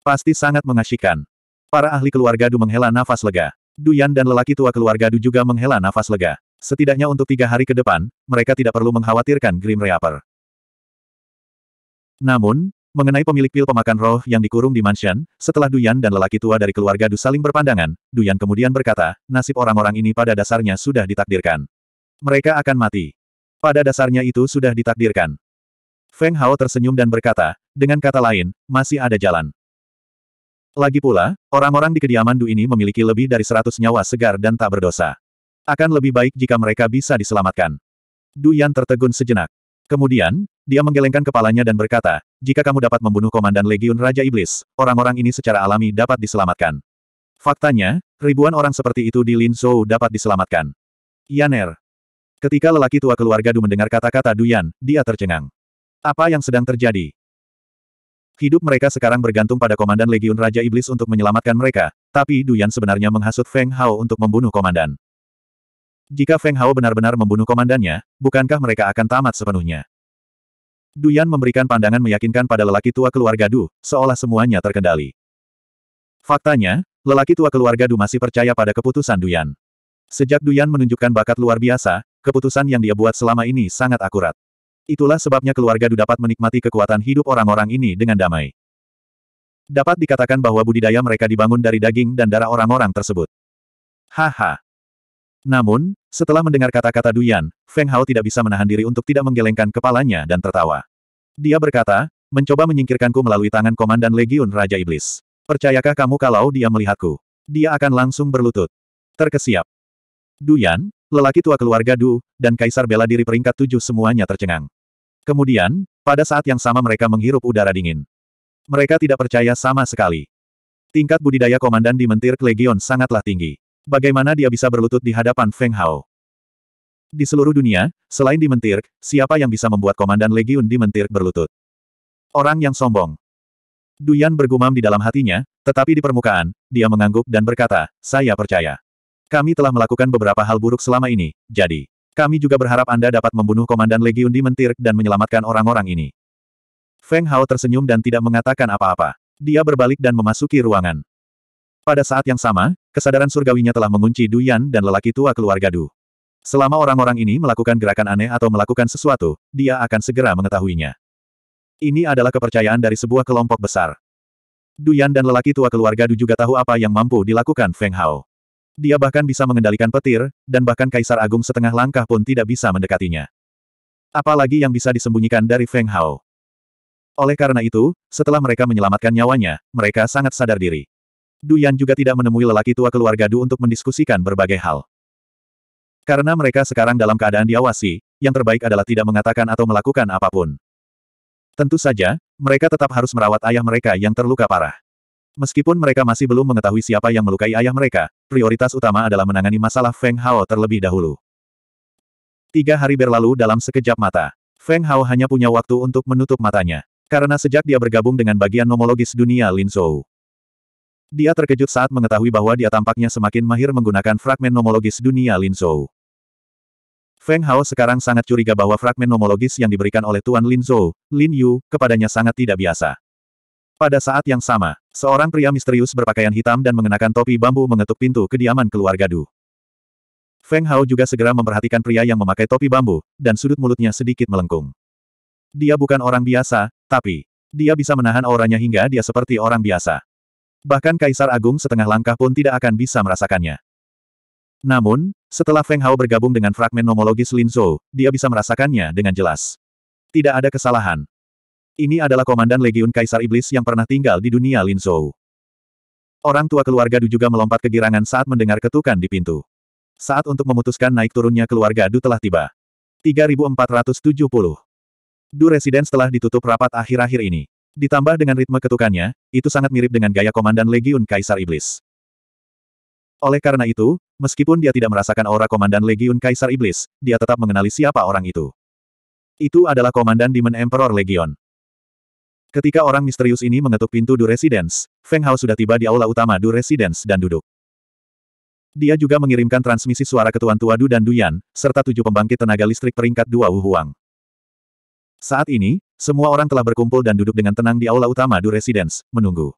Pasti sangat mengasyikan. Para ahli keluarga Du menghela nafas lega. Du Yan dan lelaki tua keluarga Du juga menghela nafas lega. Setidaknya untuk tiga hari ke depan, mereka tidak perlu mengkhawatirkan Grim Reaper. Namun, Mengenai pemilik pil pemakan roh yang dikurung di mansion, setelah Duyan dan lelaki tua dari keluarga Du saling berpandangan, Duyan kemudian berkata, nasib orang-orang ini pada dasarnya sudah ditakdirkan. Mereka akan mati. Pada dasarnya itu sudah ditakdirkan. Feng Hao tersenyum dan berkata, dengan kata lain, masih ada jalan. Lagi pula, orang-orang di kediaman Du ini memiliki lebih dari seratus nyawa segar dan tak berdosa. Akan lebih baik jika mereka bisa diselamatkan. Du Yan tertegun sejenak. Kemudian, dia menggelengkan kepalanya dan berkata, jika kamu dapat membunuh Komandan Legiun Raja Iblis, orang-orang ini secara alami dapat diselamatkan. Faktanya, ribuan orang seperti itu di Lin Zhou dapat diselamatkan. Yaner. Ketika lelaki tua keluarga Du mendengar kata-kata Duyan, dia tercengang. Apa yang sedang terjadi? Hidup mereka sekarang bergantung pada Komandan Legiun Raja Iblis untuk menyelamatkan mereka, tapi Duyan sebenarnya menghasut Feng Hao untuk membunuh Komandan. Jika Feng Hao benar-benar membunuh komandannya, bukankah mereka akan tamat sepenuhnya? Duyan memberikan pandangan meyakinkan pada lelaki tua keluarga Du, seolah semuanya terkendali. Faktanya, lelaki tua keluarga Du masih percaya pada keputusan Duyan. Sejak Duyan menunjukkan bakat luar biasa, keputusan yang dia buat selama ini sangat akurat. Itulah sebabnya keluarga Du dapat menikmati kekuatan hidup orang-orang ini dengan damai. Dapat dikatakan bahwa budidaya mereka dibangun dari daging dan darah orang-orang tersebut. Haha. Namun, setelah mendengar kata-kata Duyan, Feng Hao tidak bisa menahan diri untuk tidak menggelengkan kepalanya dan tertawa. Dia berkata, mencoba menyingkirkanku melalui tangan Komandan Legiun Raja Iblis. Percayakah kamu kalau dia melihatku? Dia akan langsung berlutut. Terkesiap. Duyan, lelaki tua keluarga Du, dan Kaisar bela diri peringkat tujuh semuanya tercengang. Kemudian, pada saat yang sama mereka menghirup udara dingin. Mereka tidak percaya sama sekali. Tingkat budidaya komandan di mentir Legion sangatlah tinggi. Bagaimana dia bisa berlutut di hadapan Feng Hao? Di seluruh dunia, selain di mentir, siapa yang bisa membuat komandan legiun di mentir berlutut? Orang yang sombong. Duyan bergumam di dalam hatinya, tetapi di permukaan, dia mengangguk dan berkata, saya percaya. Kami telah melakukan beberapa hal buruk selama ini, jadi, kami juga berharap Anda dapat membunuh komandan legiun di mentir dan menyelamatkan orang-orang ini. Feng Hao tersenyum dan tidak mengatakan apa-apa. Dia berbalik dan memasuki ruangan. Pada saat yang sama, kesadaran surgawinya telah mengunci Duyan dan lelaki tua keluarga Du. Selama orang-orang ini melakukan gerakan aneh atau melakukan sesuatu, dia akan segera mengetahuinya. Ini adalah kepercayaan dari sebuah kelompok besar. Duyan dan lelaki tua keluarga Du juga tahu apa yang mampu dilakukan Feng Hao. Dia bahkan bisa mengendalikan petir, dan bahkan Kaisar Agung setengah langkah pun tidak bisa mendekatinya. Apalagi yang bisa disembunyikan dari Feng Hao. Oleh karena itu, setelah mereka menyelamatkan nyawanya, mereka sangat sadar diri. Duyan juga tidak menemui lelaki tua keluarga Du untuk mendiskusikan berbagai hal. Karena mereka sekarang dalam keadaan diawasi, yang terbaik adalah tidak mengatakan atau melakukan apapun. Tentu saja, mereka tetap harus merawat ayah mereka yang terluka parah. Meskipun mereka masih belum mengetahui siapa yang melukai ayah mereka, prioritas utama adalah menangani masalah Feng Hao terlebih dahulu. Tiga hari berlalu dalam sekejap mata. Feng Hao hanya punya waktu untuk menutup matanya. Karena sejak dia bergabung dengan bagian nomologis dunia Lin Zhou. Dia terkejut saat mengetahui bahwa dia tampaknya semakin mahir menggunakan fragmen nomologis dunia Lin Zhou. Feng Hao sekarang sangat curiga bahwa fragmen nomologis yang diberikan oleh Tuan Lin Zhou, Lin Yu, kepadanya sangat tidak biasa. Pada saat yang sama, seorang pria misterius berpakaian hitam dan mengenakan topi bambu mengetuk pintu kediaman keluarga Du. Feng Hao juga segera memperhatikan pria yang memakai topi bambu, dan sudut mulutnya sedikit melengkung. Dia bukan orang biasa, tapi dia bisa menahan auranya hingga dia seperti orang biasa. Bahkan Kaisar Agung setengah langkah pun tidak akan bisa merasakannya. Namun, setelah Feng Hao bergabung dengan fragmen nomologis Lin Zhou, dia bisa merasakannya dengan jelas. Tidak ada kesalahan. Ini adalah komandan Legiun Kaisar Iblis yang pernah tinggal di dunia Lin Zhou. Orang tua keluarga Du juga melompat kegirangan saat mendengar ketukan di pintu. Saat untuk memutuskan naik turunnya keluarga Du telah tiba. 3470. Du Residence telah ditutup rapat akhir-akhir ini. Ditambah dengan ritme ketukannya, itu sangat mirip dengan gaya komandan Legiun Kaisar Iblis. Oleh karena itu, meskipun dia tidak merasakan aura Komandan Legion Kaisar Iblis, dia tetap mengenali siapa orang itu. Itu adalah Komandan Demon Emperor Legion. Ketika orang misterius ini mengetuk pintu Du Residence, Feng Hao sudah tiba di aula utama Du Residence dan duduk. Dia juga mengirimkan transmisi suara ketuan tua Du dan Duyan, serta tujuh pembangkit tenaga listrik peringkat dua Wu Huang. Saat ini, semua orang telah berkumpul dan duduk dengan tenang di aula utama Du Residence, menunggu.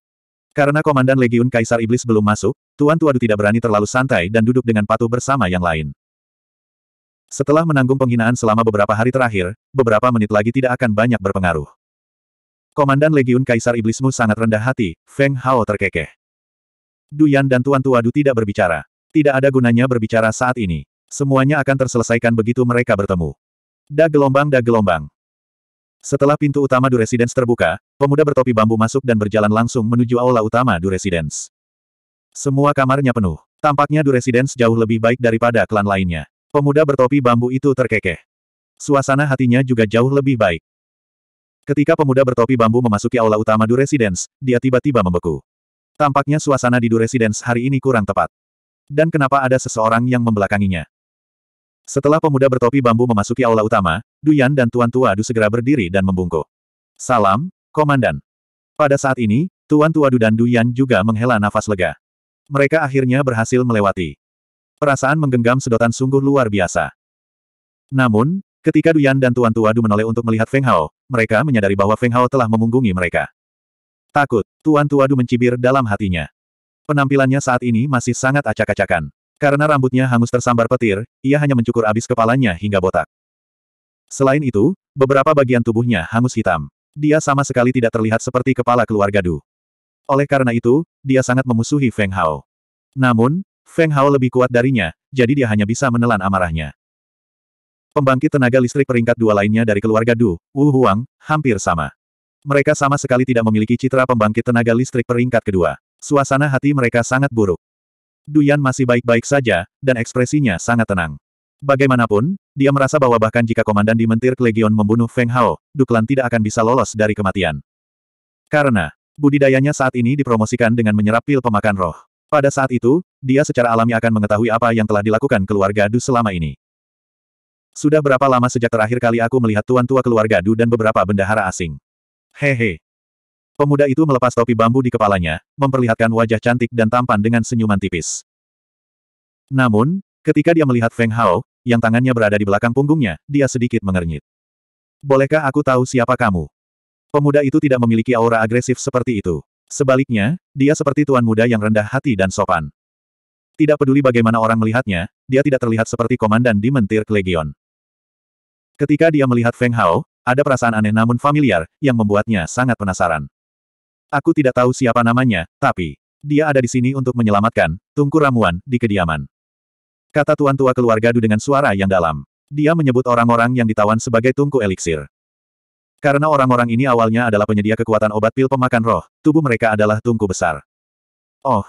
Karena Komandan Legiun Kaisar Iblis belum masuk, Tuan Tuadu tidak berani terlalu santai dan duduk dengan patuh bersama yang lain. Setelah menanggung penghinaan selama beberapa hari terakhir, beberapa menit lagi tidak akan banyak berpengaruh. Komandan Legiun Kaisar Iblismu sangat rendah hati, Feng Hao terkekeh. Duyan dan Tuan Tuadu tidak berbicara. Tidak ada gunanya berbicara saat ini. Semuanya akan terselesaikan begitu mereka bertemu. Da gelombang da gelombang. Setelah pintu utama Du Residence terbuka, pemuda bertopi bambu masuk dan berjalan langsung menuju aula utama Du Residence. Semua kamarnya penuh. Tampaknya Du Residence jauh lebih baik daripada klan lainnya. Pemuda bertopi bambu itu terkekeh. Suasana hatinya juga jauh lebih baik. Ketika pemuda bertopi bambu memasuki aula utama Du Residence, dia tiba-tiba membeku. Tampaknya suasana di Du Residence hari ini kurang tepat. Dan kenapa ada seseorang yang membelakanginya? Setelah pemuda bertopi bambu memasuki aula utama, Duyan dan Tuan Tua Du segera berdiri dan membungkuk. Salam, Komandan. Pada saat ini, Tuan Tua Du dan Duyan juga menghela nafas lega. Mereka akhirnya berhasil melewati. Perasaan menggenggam sedotan sungguh luar biasa. Namun, ketika Duyan dan Tuan Tua Du menoleh untuk melihat Feng Hao, mereka menyadari bahwa Feng Hao telah memunggungi mereka. Takut, Tuan Tua Du mencibir dalam hatinya. Penampilannya saat ini masih sangat acak-acakan. Karena rambutnya hangus tersambar petir, ia hanya mencukur abis kepalanya hingga botak. Selain itu, beberapa bagian tubuhnya hangus hitam. Dia sama sekali tidak terlihat seperti kepala keluarga Du. Oleh karena itu, dia sangat memusuhi Feng Hao. Namun, Feng Hao lebih kuat darinya, jadi dia hanya bisa menelan amarahnya. Pembangkit tenaga listrik peringkat dua lainnya dari keluarga Du, Wu Huang, hampir sama. Mereka sama sekali tidak memiliki citra pembangkit tenaga listrik peringkat kedua. Suasana hati mereka sangat buruk. Duyan masih baik-baik saja, dan ekspresinya sangat tenang. Bagaimanapun, dia merasa bahwa bahkan jika Komandan di Mentir Legion membunuh Feng Hao, Duklan tidak akan bisa lolos dari kematian. Karena, budidayanya saat ini dipromosikan dengan menyerap pil pemakan roh. Pada saat itu, dia secara alami akan mengetahui apa yang telah dilakukan keluarga Du selama ini. Sudah berapa lama sejak terakhir kali aku melihat tuan tua keluarga Du dan beberapa bendahara asing? Hehe, Pemuda itu melepas topi bambu di kepalanya, memperlihatkan wajah cantik dan tampan dengan senyuman tipis. Namun, ketika dia melihat Feng Hao, yang tangannya berada di belakang punggungnya, dia sedikit mengernyit. Bolehkah aku tahu siapa kamu? Pemuda itu tidak memiliki aura agresif seperti itu. Sebaliknya, dia seperti tuan muda yang rendah hati dan sopan. Tidak peduli bagaimana orang melihatnya, dia tidak terlihat seperti komandan di mentir legion. Ketika dia melihat Feng Hao, ada perasaan aneh namun familiar, yang membuatnya sangat penasaran. Aku tidak tahu siapa namanya, tapi dia ada di sini untuk menyelamatkan tungku ramuan di kediaman. Kata tuan tua keluarga Du dengan suara yang dalam. Dia menyebut orang-orang yang ditawan sebagai tungku eliksir. Karena orang-orang ini awalnya adalah penyedia kekuatan obat pil pemakan roh, tubuh mereka adalah tungku besar. Oh.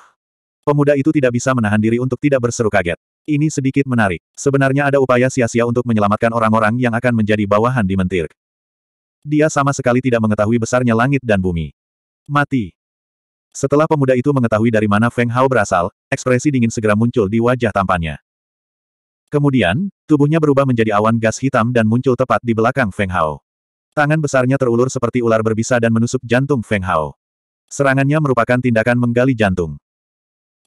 Pemuda itu tidak bisa menahan diri untuk tidak berseru kaget. Ini sedikit menarik. Sebenarnya ada upaya sia-sia untuk menyelamatkan orang-orang yang akan menjadi bawahan di mentir. Dia sama sekali tidak mengetahui besarnya langit dan bumi. Mati. Setelah pemuda itu mengetahui dari mana Feng Hao berasal, ekspresi dingin segera muncul di wajah tampannya. Kemudian, tubuhnya berubah menjadi awan gas hitam dan muncul tepat di belakang Feng Hao. Tangan besarnya terulur seperti ular berbisa dan menusuk jantung Feng Hao. Serangannya merupakan tindakan menggali jantung.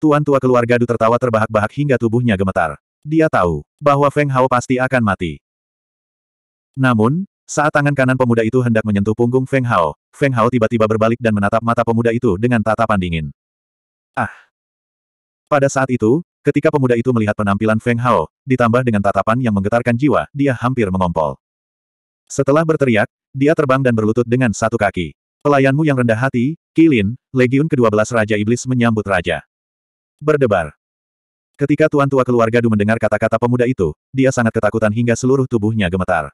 Tuan tua keluarga Du tertawa terbahak-bahak hingga tubuhnya gemetar. Dia tahu bahwa Feng Hao pasti akan mati. Namun, saat tangan kanan pemuda itu hendak menyentuh punggung Feng Hao, Feng Hao tiba-tiba berbalik dan menatap mata pemuda itu dengan tatapan dingin. Ah! Pada saat itu, ketika pemuda itu melihat penampilan Feng Hao, ditambah dengan tatapan yang menggetarkan jiwa, dia hampir mengompol. Setelah berteriak, dia terbang dan berlutut dengan satu kaki. Pelayanmu yang rendah hati, Kilin, Legiun ke-12 Raja Iblis menyambut Raja. Berdebar. Ketika tuan tua keluarga Du mendengar kata-kata pemuda itu, dia sangat ketakutan hingga seluruh tubuhnya gemetar.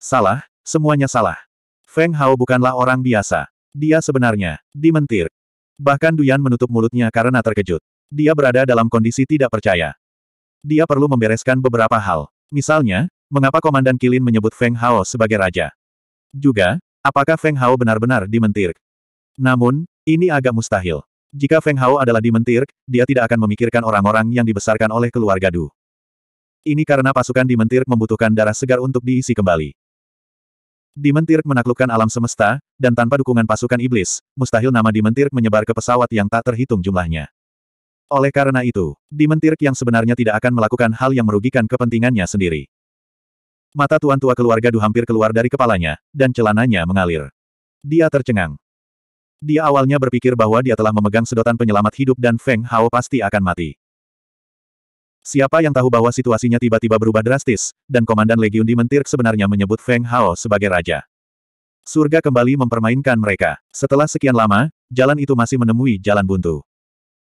Salah, semuanya salah. Feng Hao bukanlah orang biasa. Dia sebenarnya dimentir. Bahkan Duyan menutup mulutnya karena terkejut. Dia berada dalam kondisi tidak percaya. Dia perlu membereskan beberapa hal. Misalnya, mengapa Komandan Kilin menyebut Feng Hao sebagai raja? Juga, apakah Feng Hao benar-benar dimentir? Namun, ini agak mustahil. Jika Feng Hao adalah dimentir, dia tidak akan memikirkan orang-orang yang dibesarkan oleh keluarga Du. Ini karena pasukan dimentir membutuhkan darah segar untuk diisi kembali. Demon Tirk menaklukkan alam semesta, dan tanpa dukungan pasukan iblis, mustahil nama Demon Tirk menyebar ke pesawat yang tak terhitung jumlahnya. Oleh karena itu, Demon Tirk yang sebenarnya tidak akan melakukan hal yang merugikan kepentingannya sendiri. Mata tuan tua keluarga Du hampir keluar dari kepalanya, dan celananya mengalir. Dia tercengang. Dia awalnya berpikir bahwa dia telah memegang sedotan penyelamat hidup dan Feng Hao pasti akan mati. Siapa yang tahu bahwa situasinya tiba-tiba berubah drastis, dan Komandan Legion di sebenarnya menyebut Feng Hao sebagai raja. Surga kembali mempermainkan mereka. Setelah sekian lama, jalan itu masih menemui jalan buntu.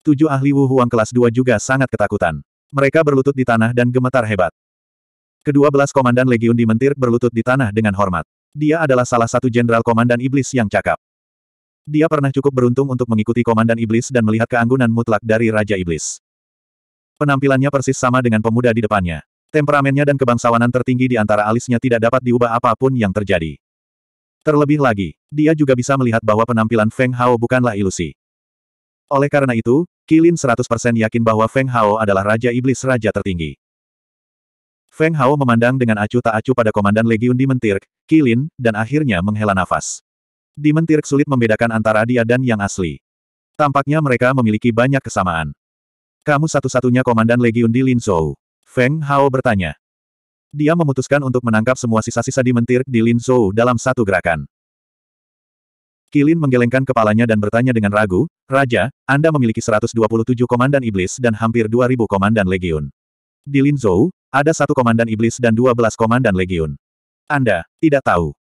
Tujuh ahli Wu Huang kelas dua juga sangat ketakutan. Mereka berlutut di tanah dan gemetar hebat. Kedua belas komandan Legion di berlutut di tanah dengan hormat. Dia adalah salah satu jenderal komandan iblis yang cakap. Dia pernah cukup beruntung untuk mengikuti komandan iblis dan melihat keanggunan mutlak dari Raja Iblis. Penampilannya persis sama dengan pemuda di depannya. Temperamennya dan kebangsawanan tertinggi di antara alisnya tidak dapat diubah apapun yang terjadi. Terlebih lagi, dia juga bisa melihat bahwa penampilan Feng Hao bukanlah ilusi. Oleh karena itu, Kilin 100% yakin bahwa Feng Hao adalah Raja Iblis Raja tertinggi. Feng Hao memandang dengan acuh tak acuh pada Komandan Legiun di Mentirk, Kilin, dan akhirnya menghela nafas. Di Mentirk sulit membedakan antara dia dan yang asli. Tampaknya mereka memiliki banyak kesamaan. Kamu satu-satunya komandan legiun di Linzhou, Feng Hao bertanya. Dia memutuskan untuk menangkap semua sisa-sisa di mentir di Linzhou dalam satu gerakan. Kilin menggelengkan kepalanya dan bertanya dengan ragu, Raja, Anda memiliki 127 komandan iblis dan hampir 2000 komandan legiun. Di Linzhou, ada satu komandan iblis dan 12 komandan legiun. Anda, tidak tahu.